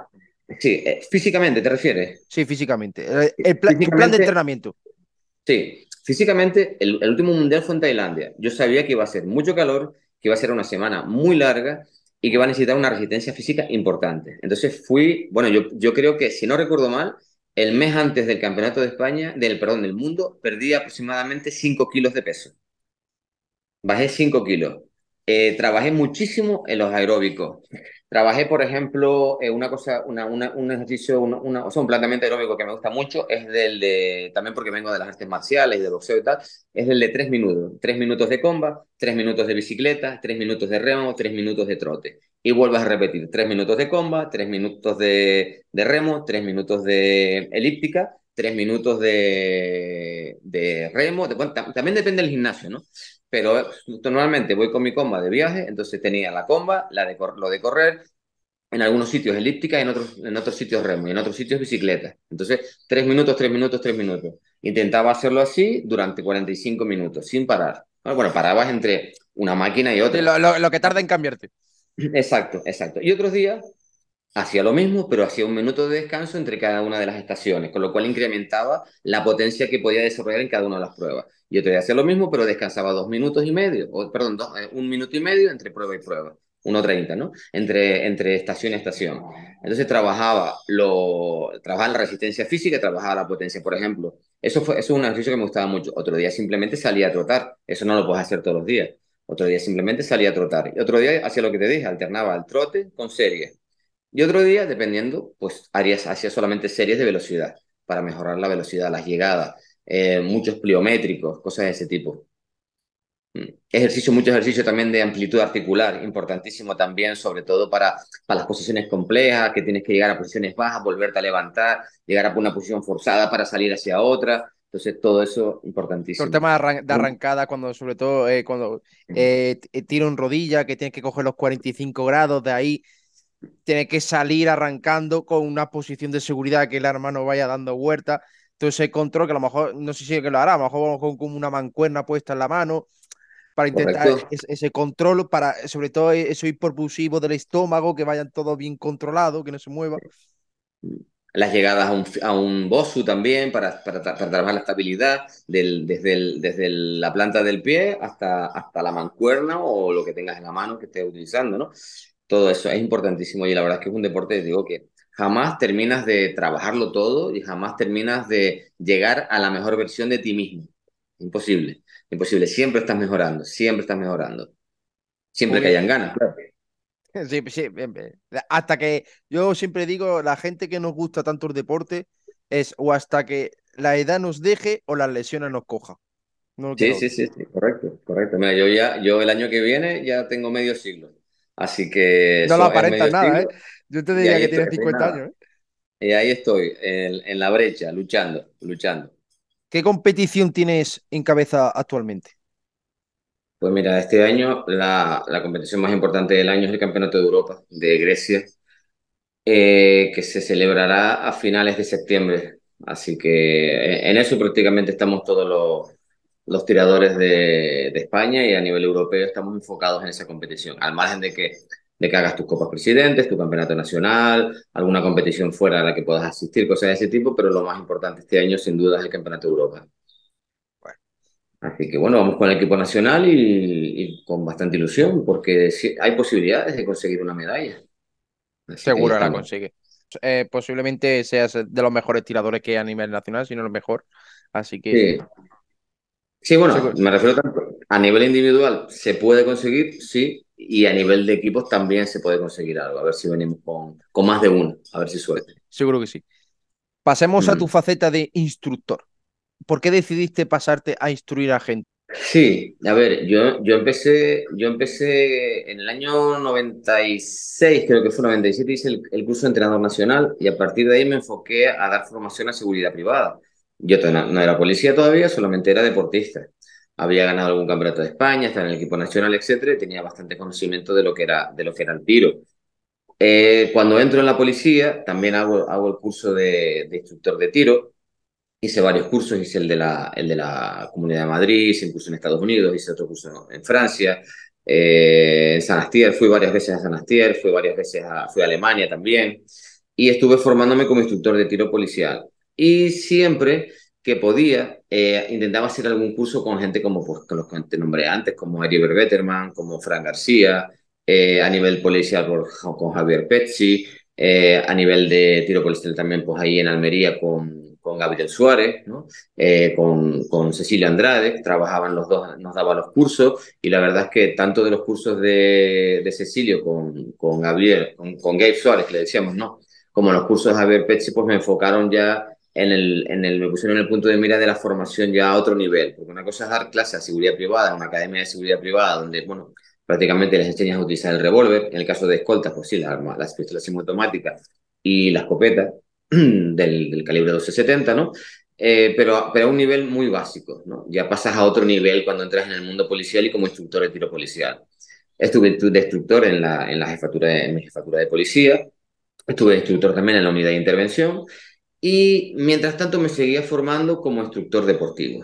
Sí, eh, físicamente te refieres. Sí, físicamente. El, plan, de entrenamiento. Sí, físicamente el, el último mundial fue en Tailandia. Yo sabía que iba a ser mucho calor, que iba a ser una semana muy larga y que va a necesitar una resistencia física importante. Entonces fui, bueno, yo, yo creo que si no recuerdo mal, el mes antes del Campeonato de España, del, perdón, del mundo, perdí aproximadamente 5 kilos de peso. Bajé 5 kilos. Eh, trabajé muchísimo en los aeróbicos. Trabajé, por ejemplo, eh, una cosa, un ejercicio, una, o sea, un planteamiento aeróbico que me gusta mucho, es del de, también porque vengo de las artes marciales, y de boxeo y tal, es el de tres minutos. Tres minutos de comba, tres minutos de bicicleta, tres minutos de remo, tres minutos de trote. Y vuelvas a repetir, tres minutos de comba, tres minutos de, remo, tres minutos de elíptica, tres minutos de, remo. también depende del gimnasio, ¿no? pero normalmente voy con mi comba de viaje, entonces tenía la comba, la de, lo de correr, en algunos sitios elíptica y en otros, en otros sitios remo y en otros sitios bicicleta. Entonces, tres minutos, tres minutos, tres minutos. Intentaba hacerlo así durante 45 minutos, sin parar. Ah, bueno, parabas entre una máquina y otra. Lo, lo que tarda en cambiarte. Exacto, exacto. Y otros días hacía lo mismo, pero hacía un minuto de descanso entre cada una de las estaciones, con lo cual incrementaba la potencia que podía desarrollar en cada una de las pruebas. Y otro día hacía lo mismo, pero descansaba dos minutos y medio, o, perdón, eh, un minuto y medio entre prueba y prueba, 1.30, ¿no? Entre, entre estación y estación. Entonces trabajaba, lo, trabajaba la resistencia física, trabajaba la potencia, por ejemplo. Eso, fue, eso es un ejercicio que me gustaba mucho. Otro día simplemente salía a trotar, eso no lo puedes hacer todos los días. Otro día simplemente salía a trotar. Y otro día hacía lo que te dije, alternaba el trote con series y otro día, dependiendo, pues harías, hacia solamente series de velocidad para mejorar la velocidad, las llegadas, eh, muchos pliométricos, cosas de ese tipo. Mm. Ejercicio, mucho ejercicio también de amplitud articular, importantísimo también, sobre todo para, para las posiciones complejas, que tienes que llegar a posiciones bajas, volverte a levantar, llegar a una posición forzada para salir hacia otra. Entonces, todo eso importantísimo. El tema de, mm. arrancada, cuando sobre todo eh, cuando mm. eh, tiro rodilla, que tienes que coger los 45 grados, de ahí tiene que salir arrancando con una posición de seguridad que el arma no vaya dando vuelta. Entonces el control, que a lo mejor, no sé si es que lo hará, a lo mejor vamos con, una mancuerna puesta en la mano para intentar ese, control, para sobre todo e, eso impulsivo del estómago, que vayan todo bien controlado, que no se mueva. Las llegadas a un, a bosu también para, para, más trabajar la estabilidad del, desde, desde la planta del pie hasta, hasta la mancuerna o lo que tengas en la mano que estés utilizando, ¿no? todo eso es importantísimo y la verdad es que es un deporte, digo que jamás terminas de trabajarlo todo y jamás terminas de llegar a la mejor versión de ti mismo. Imposible, imposible. Siempre estás mejorando, siempre estás mejorando. Siempre que hayan ganas, Sí, sí, hasta que yo siempre digo, la gente que nos gusta tanto el deporte es o hasta que la edad nos deje o las lesiones nos coja. sí, sí, sí, sí, correcto, correcto. Mira, yo ya, yo el año que viene ya tengo medio siglo. Así que. No lo aparentas nada, ¿eh? Yo te diría que tienes 50 años. ¿eh? Y ahí estoy, en, la brecha, luchando, luchando. ¿Qué competición tienes en cabeza actualmente? Pues mira, este año la, competición más importante del año es el Campeonato de Europa de Grecia, eh, que se celebrará a finales de septiembre. Así que eh, en eso prácticamente estamos todos los, los tiradores de, España y a nivel europeo estamos enfocados en esa competición, al margen de que, de hagas tus copas presidentes, tu campeonato nacional, alguna competición fuera a la que puedas asistir, cosas de ese tipo, pero lo más importante este año sin duda es el Campeonato de Europa. Así que bueno, vamos con el equipo nacional y, con bastante ilusión, porque hay posibilidades de conseguir una medalla. Seguro la consigue. Eh, posiblemente seas de los mejores tiradores que hay a nivel nacional, si no lo mejor. Así que Sí, bueno, pues. me refiero tanto. A nivel individual se puede conseguir, sí, y a nivel de equipos también se puede conseguir algo. A ver si venimos con, con más de uno, a ver si suerte. Seguro que sí. Pasemos a tu faceta de instructor. ¿Por qué decidiste pasarte a instruir a gente? Sí, a ver, yo, yo empecé, yo empecé en el año 96, creo que fue 97, hice el, el curso de entrenador nacional y a partir de ahí me enfoqué a dar formación a seguridad privada yo no era policía todavía, solamente era deportista. Había ganado algún campeonato de España, estaba en el equipo nacional, etcétera, tenía bastante conocimiento de lo que era, de lo que era el tiro. Eh, cuando entro en la policía, también hago, hago el curso de, instructor de tiro. Hice varios cursos, hice el de, la, el de la Comunidad de Madrid, hice un en Estados Unidos, hice otro curso en Francia, eh, en San Astier, fui varias veces a San Astier, fui varias veces a, fui a Alemania también, y estuve formándome como instructor de tiro policial. Y siempre que podía, eh, intentaba hacer algún curso con gente como pues, con los que te nombré antes, como Eriber Betterman, como Fran García, eh, a nivel policial con Javier Pezzi, eh, a nivel de tiro policial también pues ahí en Almería con, con Gabriel Suárez, ¿no? con, con Cecilia Andrade, trabajaban los dos, nos daban los cursos y la verdad es que tanto de los cursos de, de Cecilio con, con Gabriel, con, con Gabe Suárez, le decíamos no, como los cursos de Javier Pezzi pues me enfocaron ya en el, en el, me pusieron en el punto de mira de la formación ya a otro nivel, porque una cosa es dar clases a seguridad privada, en una academia de seguridad privada, donde, bueno, prácticamente les enseñas a utilizar el revólver, en el caso de escoltas, pues sí, las armas, las pistolas semiautomáticas y la escopeta del, del calibre 1270, ¿no? Eh, pero, pero a un nivel muy básico, ¿no? Ya pasas a otro nivel cuando entras en el mundo policial y como instructor de tiro policial. Estuve de instructor en, la, en, la jefatura en mi jefatura de policía, estuve de instructor también en la unidad de intervención y mientras tanto me seguía formando como instructor deportivo.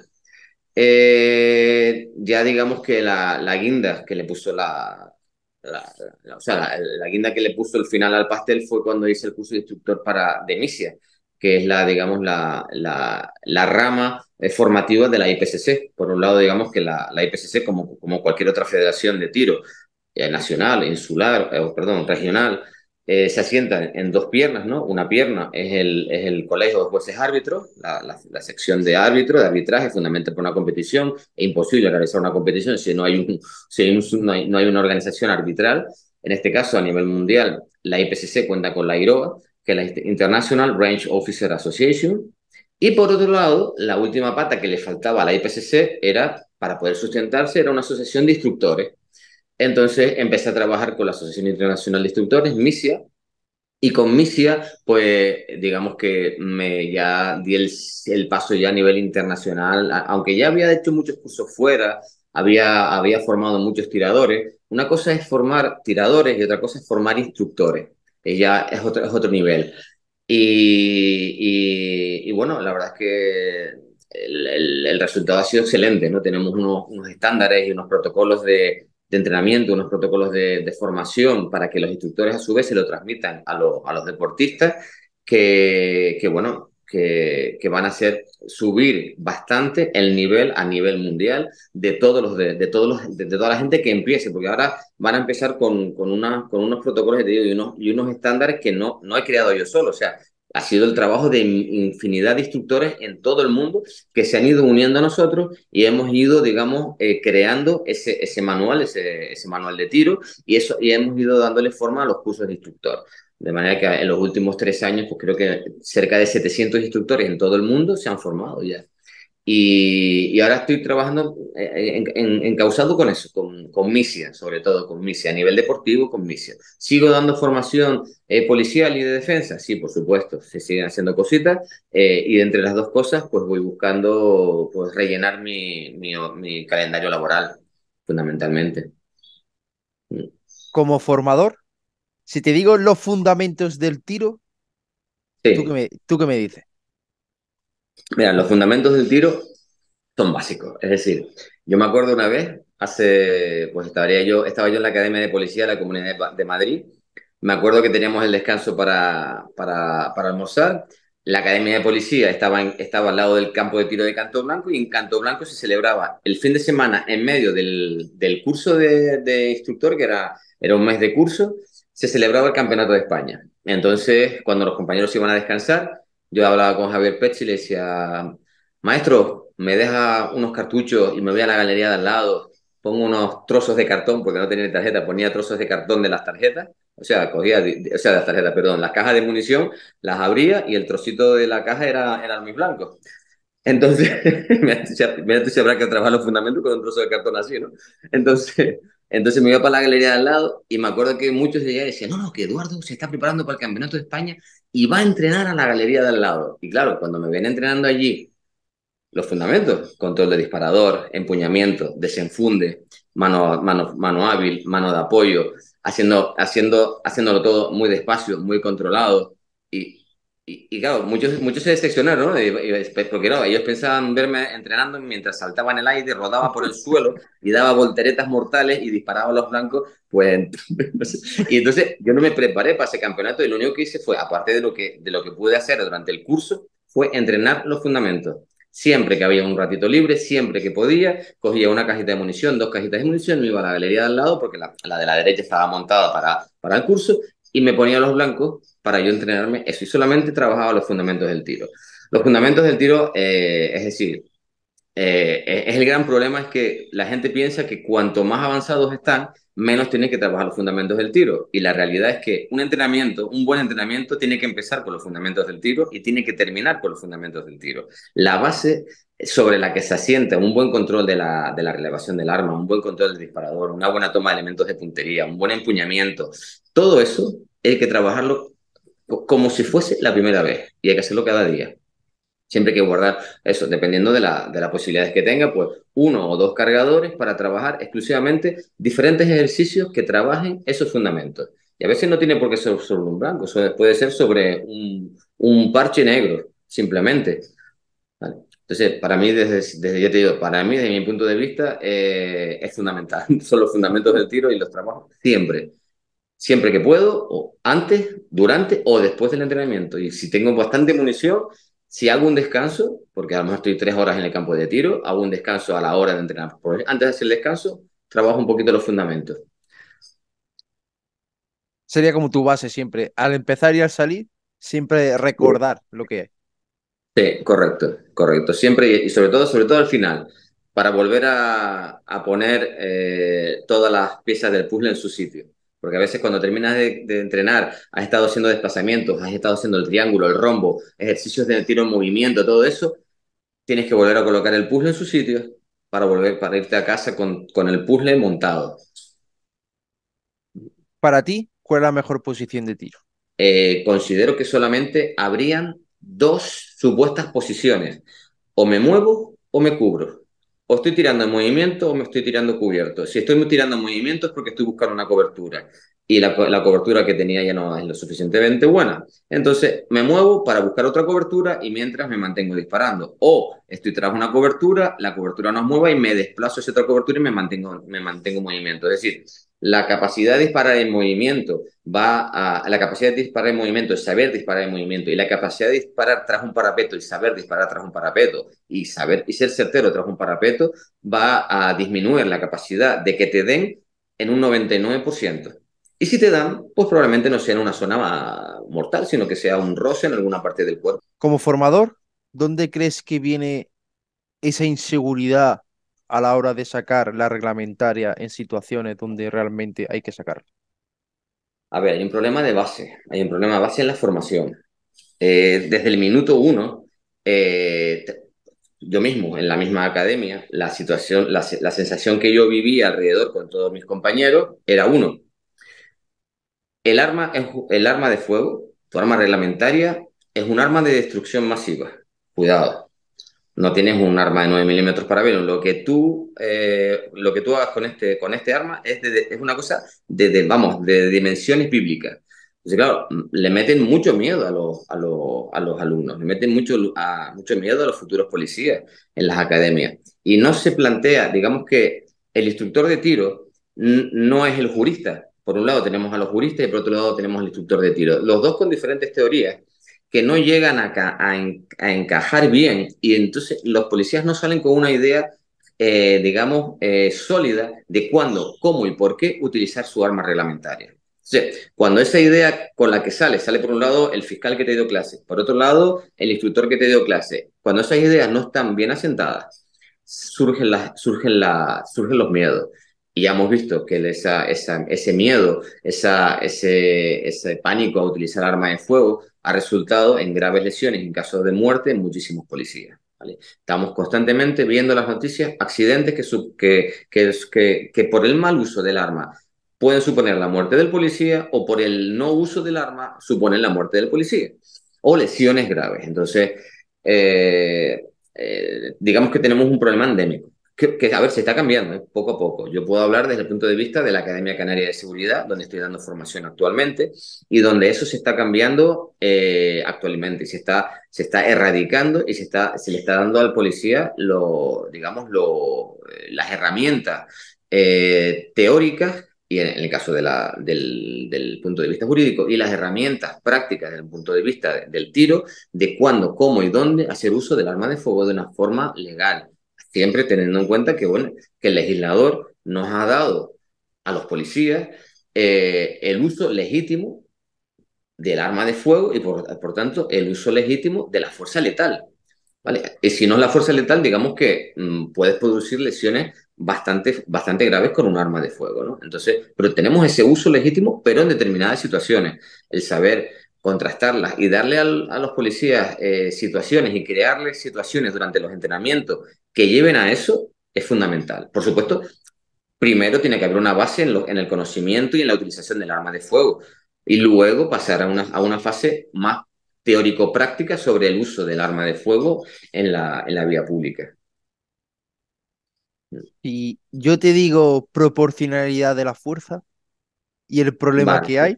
Eh, ya digamos que la, guinda que le puso la, o sea, la, guinda que le puso el final al pastel fue cuando hice el curso de instructor para DEMISIA, que es la, digamos, la, la, rama eh, formativa de la IPCC. Por un lado, digamos que la, IPCC, como, como cualquier otra federación de tiro, eh, nacional, insular, perdón, regional, eh, se asientan en dos piernas, ¿no? Una pierna es el, es el colegio de jueces árbitros, la, sección de árbitro, de arbitraje, fundamental para una competición. Es imposible realizar una competición si no hay, un, si no, hay, no hay una organización arbitral. En este caso, a nivel mundial, la IPCC cuenta con la IROA, que es la International Range Officer Association. Y por otro lado, la última pata que le faltaba a la IPCC era, para poder sustentarse, era una asociación de instructores entonces empecé a trabajar con la Asociación Internacional de Instructores, MISIA, y con MISIA, pues digamos que me ya di el, paso ya a nivel internacional, aunque ya había hecho muchos cursos fuera, había, había formado muchos tiradores. Una cosa es formar tiradores y otra cosa es formar instructores. ya es otro, es otro nivel. Y, bueno, la verdad es que el, el, el, resultado ha sido excelente, ¿no? Tenemos unos, unos estándares y unos protocolos de, de entrenamiento, unos protocolos de, formación para que los instructores a su vez se lo transmitan a, a los deportistas, que, que bueno, que, que, van a hacer subir bastante el nivel a nivel mundial de todos los de, todos los de, toda la gente que empiece porque ahora van a empezar con, con, una, con unos protocolos y unos y unos estándares que no no he creado yo solo o sea ha sido el trabajo de infinidad de instructores en todo el mundo que se han ido uniendo a nosotros y hemos ido, digamos, eh, creando ese, manual, ese, manual de tiro y, eso, y hemos ido dándole forma a los cursos de instructor. De manera que en los últimos tres años, pues creo que cerca de 700 instructores en todo el mundo se han formado ya. Y, ahora estoy trabajando encauzado eh, eh, en, en con eso, con, Misia, sobre todo con Misia, a nivel deportivo con Misia. ¿Sigo dando formación eh, policial y de defensa? Sí, por supuesto, se siguen haciendo cositas y entre las dos cosas pues voy buscando pues rellenar mi, calendario laboral, fundamentalmente. Como formador, si te digo los fundamentos del tiro, ¿tú, ¿tú qué me dices? Mira, los fundamentos del tiro son básicos. Es decir, yo me acuerdo una vez, hace, pues estaría yo, estaba yo en la Academia de Policía de la Comunidad de Madrid. Me acuerdo que teníamos el descanso para, para, almorzar. La Academia de Policía estaba, estaba al lado del campo de tiro de Canto Blanco y en Canto Blanco se celebraba el fin de semana en medio del, del curso de, de, instructor, que era, era un mes de curso, se celebraba el Campeonato de España. Entonces, cuando los compañeros iban a descansar, yo hablaba con Javier Pech y le decía, maestro, me deja unos cartuchos y me voy a la galería de al lado, pongo unos trozos de cartón, porque no tenía tarjeta, ponía trozos de cartón de las tarjetas, o sea, cogía, o sea, las tarjetas, perdón, las cajas de munición, las abría y el trocito de la caja era, era mis blanco Entonces, mira tú si habrá que trabajar los fundamentos con un trozo de cartón así, ¿no? Entonces, entonces me voy para la galería de al lado y me acuerdo que muchos de ella decían, no, no, que Eduardo se está preparando para el Campeonato de España y va a entrenar a la galería de al lado. Y claro, cuando me viene entrenando allí, los fundamentos, control de disparador, empuñamiento, desenfunde, mano, mano, mano hábil, mano de apoyo, haciendo, haciendo, haciéndolo todo muy despacio, muy controlado. Y y, claro, muchos, muchos se decepcionaron, ¿no? Pues, porque no, ellos pensaban verme entrenando mientras saltaba en el aire, rodaba por el suelo y daba volteretas mortales y disparaba a los blancos. Pues, y entonces yo no me preparé para ese campeonato y lo único que hice fue, aparte de lo que, de lo que pude hacer durante el curso, fue entrenar los fundamentos. Siempre que había un ratito libre, siempre que podía, cogía una cajita de munición, dos cajitas de munición, me iba a la galería de al lado, porque la, de la derecha estaba montada para, para el curso, y me ponía los blancos para yo entrenarme eso y solamente trabajaba los fundamentos del tiro. Los fundamentos del tiro, eh, es decir, eh, es el gran problema es que la gente piensa que cuanto más avanzados están, menos tienen que trabajar los fundamentos del tiro. Y la realidad es que un entrenamiento, un buen entrenamiento, tiene que empezar con los fundamentos del tiro y tiene que terminar con los fundamentos del tiro. La base sobre la que se asienta un buen control de la, de la relevación del arma, un buen control del disparador, una buena toma de elementos de puntería, un buen empuñamiento, todo eso hay que trabajarlo como si fuese la primera vez y hay que hacerlo cada día. Siempre hay que guardar eso, dependiendo de, la, de las posibilidades que tenga, pues uno o dos cargadores para trabajar exclusivamente diferentes ejercicios que trabajen esos fundamentos. Y a veces no tiene por qué ser sobre un blanco, puede ser sobre un, parche negro, simplemente. Entonces, para mí, desde, desde, ya te para mí, desde mi punto de vista, eh, es fundamental. Son los fundamentos del tiro y los trabajo siempre siempre que puedo, o antes, durante o después del entrenamiento. Y si tengo bastante munición, si hago un descanso, porque a lo mejor estoy tres horas en el campo de tiro, hago un descanso a la hora de entrenar. Antes de hacer el descanso, trabajo un poquito los fundamentos. Sería como tu base siempre. Al empezar y al salir, siempre recordar lo que es. Sí, correcto, correcto. Siempre y sobre todo, sobre todo al final, para volver a, poner eh, todas las piezas del puzzle en su sitio. Porque a veces cuando terminas de, entrenar, has estado haciendo desplazamientos, has estado haciendo el triángulo, el rombo, ejercicios de tiro en movimiento, todo eso, tienes que volver a colocar el puzzle en su sitio para volver, para irte a casa con, con el puzzle montado. Para ti, ¿cuál es la mejor posición de tiro? Eh, considero que solamente habrían dos supuestas posiciones. O me muevo o me cubro o estoy tirando en movimiento o me estoy tirando cubierto. Si estoy tirando en movimiento es porque estoy buscando una cobertura y la, cobertura que tenía ya no es lo suficientemente buena. Entonces me muevo para buscar otra cobertura y mientras me mantengo disparando. O estoy tras una cobertura, la cobertura se mueva y me desplazo esa otra cobertura y me mantengo, me mantengo en movimiento. Es decir, la capacidad de disparar en movimiento va a la capacidad de disparar el movimiento saber disparar en movimiento y la capacidad de disparar tras un parapeto y saber disparar tras un parapeto y saber y ser certero tras un parapeto va a disminuir la capacidad de que te den en un 99%. Y si te dan, pues probablemente no sea en una zona mortal, sino que sea un roce en alguna parte del cuerpo. Como formador, ¿dónde crees que viene esa inseguridad a la hora de sacar la reglamentaria en situaciones donde realmente hay que sacarla? A ver, hay un problema de base, hay un problema de base en la formación. Eh, desde el minuto uno, eh, yo mismo, en la misma academia, la situación, sensación que yo vivía alrededor con todos mis compañeros era uno. El arma, el arma de fuego, tu arma reglamentaria, es un arma de destrucción masiva. Cuidado no tienes un arma de 9 milímetros para verlo. Lo que tú, eh, lo que tú hagas con este, con este arma es, es una cosa de, de, vamos, de dimensiones bíblicas. Entonces, claro, le meten mucho miedo a los, los, a los alumnos, le meten mucho, a, mucho miedo a los futuros policías en las academias. Y no se plantea, digamos que el instructor de tiro no es el jurista. Por un lado tenemos a los juristas y por otro lado tenemos al instructor de tiro. Los dos con diferentes teorías que no llegan a, a, encajar bien y entonces los policías no salen con una idea, eh, digamos, eh, sólida de cuándo, cómo y por qué utilizar su arma reglamentaria. Entonces, cuando esa idea con la que sale, sale por un lado el fiscal que te dio clase, por otro lado el instructor que te dio clase, cuando esas ideas no están bien asentadas, surgen, las, surgen, la, surgen los miedos. Y ya hemos visto que ese miedo, esa, ese, ese pánico a utilizar armas de fuego, ha resultado en graves lesiones, en casos de muerte, en muchísimos policías. Estamos constantemente viendo las noticias, accidentes que, por el mal uso del arma pueden suponer la muerte del policía o por el no uso del arma suponen la muerte del policía o lesiones graves. Entonces, eh, eh, digamos que tenemos un problema endémico que, a ver, se está cambiando ¿eh? poco a poco. Yo puedo hablar desde el punto de vista de la Academia Canaria de Seguridad, donde estoy dando formación actualmente y donde eso se está cambiando eh, actualmente. Se está, se está erradicando y se, está, se le está dando al policía, lo, digamos, lo, eh, las herramientas teóricas y en, el caso del, del, punto de vista jurídico, y las herramientas prácticas desde el punto de vista del tiro, de cuándo, cómo y dónde hacer uso del arma de fuego de una forma legal, siempre teniendo en cuenta que, bueno, que el legislador nos ha dado a los policías eh, el uso legítimo del arma de fuego y por, tanto el uso legítimo de la fuerza letal. ¿vale? Y si no es la fuerza letal, digamos que mm, puedes producir lesiones bastante, bastante graves con un arma de fuego. ¿no? Entonces, pero tenemos ese uso legítimo, pero en determinadas situaciones. El saber contrastarlas y darle a los policías eh, situaciones y crearles situaciones durante los entrenamientos que lleven a eso es fundamental. Por supuesto, primero tiene que haber una base en, el conocimiento y en la utilización del arma de fuego y luego pasar a una, fase más teórico-práctica sobre el uso del arma de fuego en la, vía pública. Y yo te digo proporcionalidad de la fuerza y el problema que hay.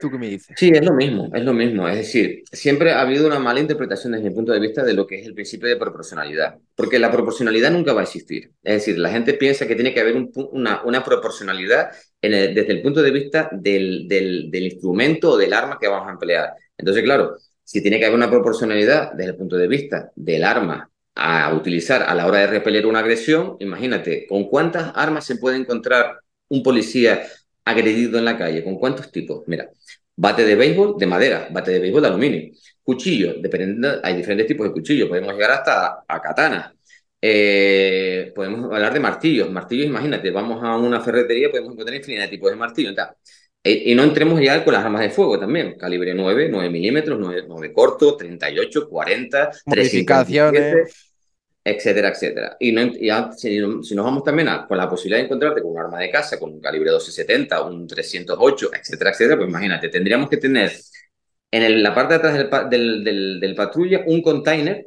¿Tú qué me dices? Sí, es lo mismo, es lo mismo. Es decir, siempre ha habido una mala interpretación desde el punto de vista de lo que es el principio de proporcionalidad, porque la proporcionalidad nunca va a existir. Es decir, la gente piensa que tiene que haber una, proporcionalidad desde el punto de vista del, del instrumento o del arma que vamos a emplear. Entonces, claro, si tiene que haber una proporcionalidad desde el punto de vista del arma a utilizar a la hora de repeler una agresión, imagínate, ¿con cuántas armas se puede encontrar un policía agredido en la calle. ¿Con cuántos tipos? Mira, bate de béisbol de madera, bate de béisbol de aluminio, cuchillo, dependiendo, hay diferentes tipos de cuchillos, podemos llegar hasta a katana. Eh, podemos hablar de martillos. Martillos, imagínate, vamos a una ferretería, podemos encontrar infinidad de tipos de martillos. Eh, y, no entremos ya con las armas de fuego también. Calibre 9, 9 milímetros, 9, 9 corto, 38, 40, 35 etcétera, etcétera. Y, si, nos vamos también a la posibilidad de encontrarte con un arma de casa, con un calibre 1270, un 308, etcétera, etcétera, pues imagínate, tendríamos que tener en la parte de atrás del, del, patrulla un container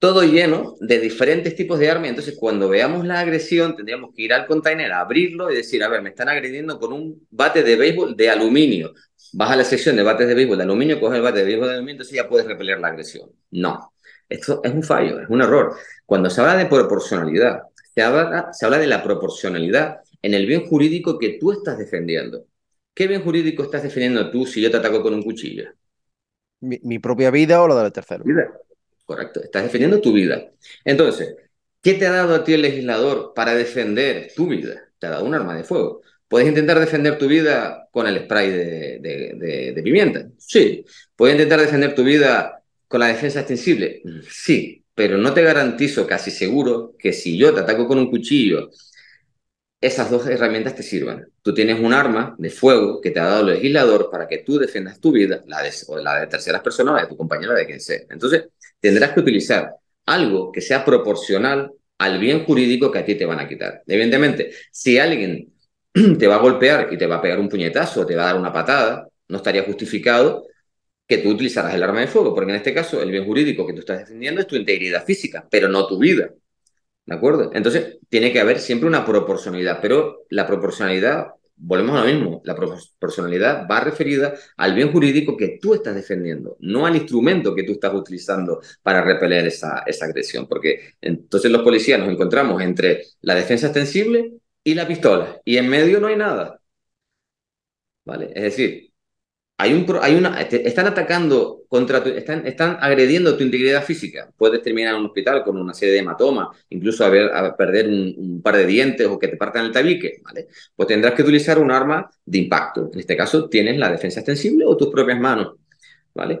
todo lleno de diferentes tipos de armas. Entonces, cuando veamos la agresión, tendríamos que ir al container, abrirlo y decir, a ver, me están agrediendo con un bate de béisbol de aluminio. Vas a la sección de bates de béisbol de aluminio, coges el bate de béisbol de aluminio, entonces ya puedes repeler la agresión. No. Esto es un fallo, es un error. Cuando se habla de proporcionalidad, se habla, se habla de la proporcionalidad en el bien jurídico que tú estás defendiendo. ¿Qué bien jurídico estás defendiendo tú si yo te ataco con un cuchillo? Mi, propia vida o la del tercero. Vida. Correcto, estás defendiendo tu vida. Entonces, ¿qué te ha dado a ti el legislador para defender tu vida? Te ha dado un arma de fuego. ¿Puedes intentar defender tu vida con el spray de, de pimienta? Sí. ¿Puedes intentar defender tu vida con la defensa extensible. Sí, pero no te garantizo casi seguro que si yo te ataco con un cuchillo, esas dos herramientas te sirvan. Tú tienes un arma de fuego que te ha dado el legislador para que tú defiendas tu vida, la de, o la de terceras personas, de tu compañera, de quien sea. Entonces, tendrás que utilizar algo que sea proporcional al bien jurídico que a ti te van a quitar. Evidentemente, si alguien te va a golpear y te va a pegar un puñetazo, te va a dar una patada, no estaría justificado que tú utilizarás el arma de fuego, porque en este caso el bien jurídico que tú estás defendiendo es tu integridad física, pero no tu vida. ¿De acuerdo? Entonces, tiene que haber siempre una proporcionalidad, pero la proporcionalidad, volvemos a lo mismo, la proporcionalidad va referida al bien jurídico que tú estás defendiendo, no al instrumento que tú estás utilizando para repeler esa, esa agresión, porque entonces los policías nos encontramos entre la defensa extensible y la pistola, y en medio no hay nada. ¿Vale? Es decir, hay un, hay una, están atacando contra están, están agrediendo tu integridad física. Puedes terminar en un hospital con una serie de hematomas, incluso a, ver, a perder un, par de dientes o que te partan el tabique, ¿vale? Pues tendrás que utilizar un arma de impacto. En este caso, tienes la defensa extensible o tus propias manos, ¿vale?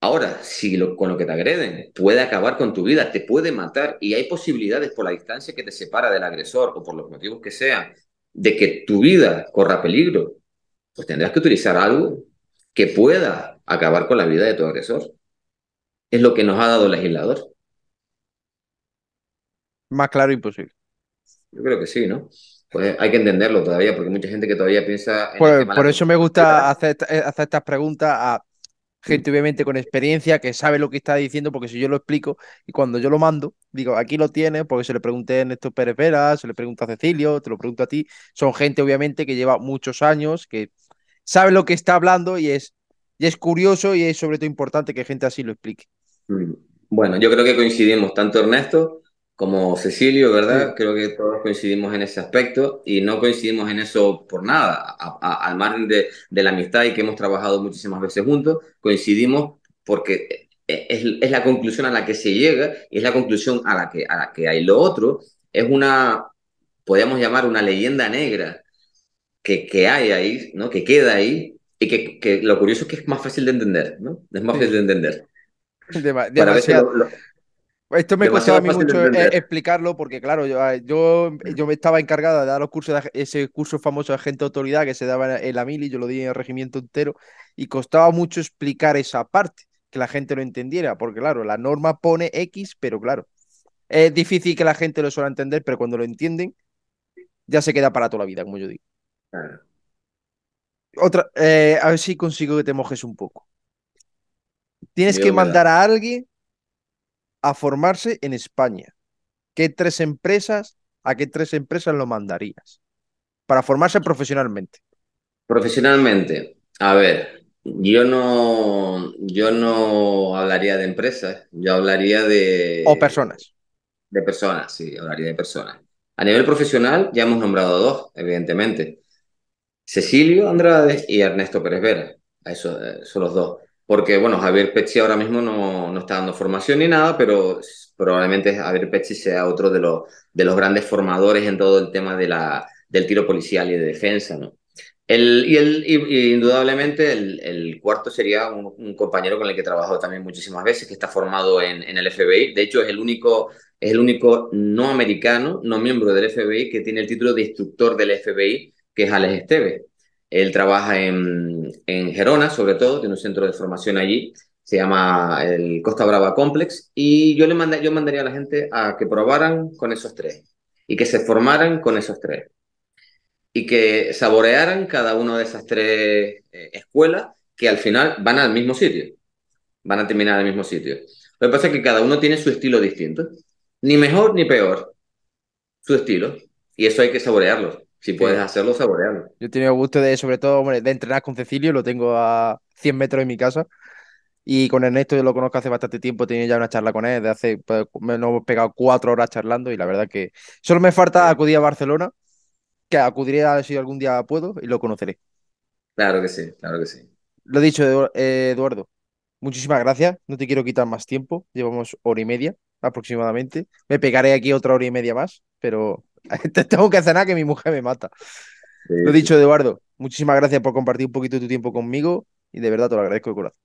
Ahora, si con lo que te agreden puede acabar con tu vida, te puede matar y hay posibilidades por la distancia que te separa del agresor o por los motivos que sean de que tu vida corra peligro, pues tendrás que utilizar algo que pueda acabar con la vida de todo agresor. Es lo que nos ha dado el legislador. Más claro imposible. Yo creo que sí, ¿no? Pues hay que entenderlo todavía, porque mucha gente que todavía piensa... por, este eso me gusta hacer, eh, hacer estas preguntas a gente obviamente con experiencia que sabe lo que está diciendo, porque si yo lo explico y cuando yo lo mando, digo, aquí lo tienes, porque se le pregunté a Néstor Pérez Vera, se le pregunta a Cecilio, te lo pregunto a ti, son gente obviamente que lleva muchos años, que sabe lo que está hablando y es, es curioso y es sobre todo importante que gente así lo explique. Mm. Bueno, yo creo que coincidimos tanto Ernesto como Cecilio, ¿verdad? Creo que todos coincidimos en ese aspecto y no coincidimos en eso por nada, al margen de, la amistad y que hemos trabajado muchísimas veces juntos, coincidimos porque e, e, es, es, la conclusión a la que se llega y es la conclusión a la que, a la que hay. Lo otro es una, podríamos llamar una leyenda negra que, hay ahí, ¿no? que queda ahí, y que, lo curioso es que es más fácil de entender, ¿no? Es más fácil de entender. Esto me costaba a mí mucho eh, explicarlo porque, claro, yo, ah, yo, yo, me estaba encargada de dar los cursos, de, ese curso famoso de agente de autoridad que se daba en la mili, yo lo di en el regimiento entero, y costaba mucho explicar esa parte, que la gente lo entendiera, porque, claro, la norma pone X, pero, claro, es difícil que la gente lo suele entender, pero cuando lo entienden, ya se queda para toda la vida, como yo digo. Otra, eh, a ver si consigo que te mojes un poco. Tienes que mandar a alguien a formarse en España. ¿Qué tres empresas, a qué tres empresas lo mandarías? Para formarse profesionalmente. Profesionalmente, a ver, yo no, yo no hablaría de empresas, yo hablaría de... O personas. De personas, sí, hablaría de personas. A nivel profesional ya hemos nombrado dos, evidentemente. Cecilio Andrade y Ernesto Pérez Vera. A esos son los dos. Porque, bueno, Javier Pecci ahora mismo no, no, está dando formación ni nada, pero probablemente Javier Pecci sea otro de los, de los grandes formadores en todo el tema de la, del tiro policial y de defensa, ¿no? El, y, el, indudablemente el, cuarto sería un, compañero con el que he trabajado también muchísimas veces, que está formado en, el FBI. De hecho, es el único, es el único no americano, no miembro del FBI, que tiene el título de instructor del FBI que es Alex Esteve. Él trabaja en, en Gerona, sobre todo, tiene un centro de formación allí, se llama el Costa Brava Complex, y yo le mandé, yo mandaría a la gente a que probaran con esos tres y que se formaran con esos tres y que saborearan cada una de esas tres eh, escuelas que al final van al mismo sitio, van a terminar al mismo sitio. Lo que pasa es que cada uno tiene su estilo distinto, ni mejor ni peor, su estilo, y eso hay que saborearlo. Si puedes hacerlo, saboreando. Yo he tenido gusto de, sobre todo, de entrenar con Cecilio, lo tengo a 100 metros de mi casa. Y con Ernesto yo lo conozco hace bastante tiempo, he tenido ya una charla con él, de hace, pues, me hemos pegado cuatro horas charlando y la verdad que solo me falta acudir a Barcelona, que acudiré a, si algún día puedo y lo conoceré. Claro que sí, claro que sí. Lo dicho, eh, Eduardo, muchísimas gracias, no te quiero quitar más tiempo, llevamos hora y media aproximadamente, me pegaré aquí otra hora y media más, pero tengo que hacer nada que mi mujer me mata. lo dicho, Eduardo, muchísimas gracias por compartir un poquito de tu tiempo conmigo y de verdad te lo agradezco de corazón.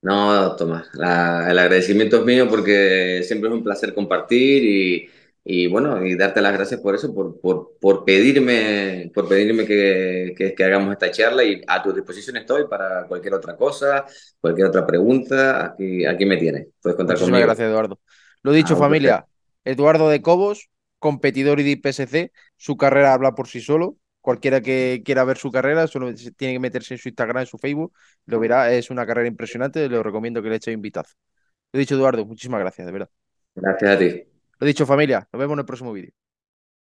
No, Tomás, el agradecimiento es mío porque siempre es un placer compartir y, bueno, y darte las gracias por eso, por, por, pedirme, por pedirme que, que, hagamos esta charla y a tu disposición estoy para cualquier otra cosa, cualquier otra pregunta, aquí, aquí me tienes, puedes contar Muchísimas conmigo. gracias, Eduardo. Lo dicho, ah, familia, Eduardo de Cobos, competidor y de IPSC, su carrera habla por sí solo. Cualquiera que quiera ver su carrera, solo tiene que meterse en su Instagram, en su Facebook, lo verá. Es una carrera impresionante, le recomiendo que le eche un vistazo. Lo dicho, Eduardo, muchísimas gracias, de verdad. Gracias a ti. Lo he dicho, familia, nos vemos en el próximo vídeo.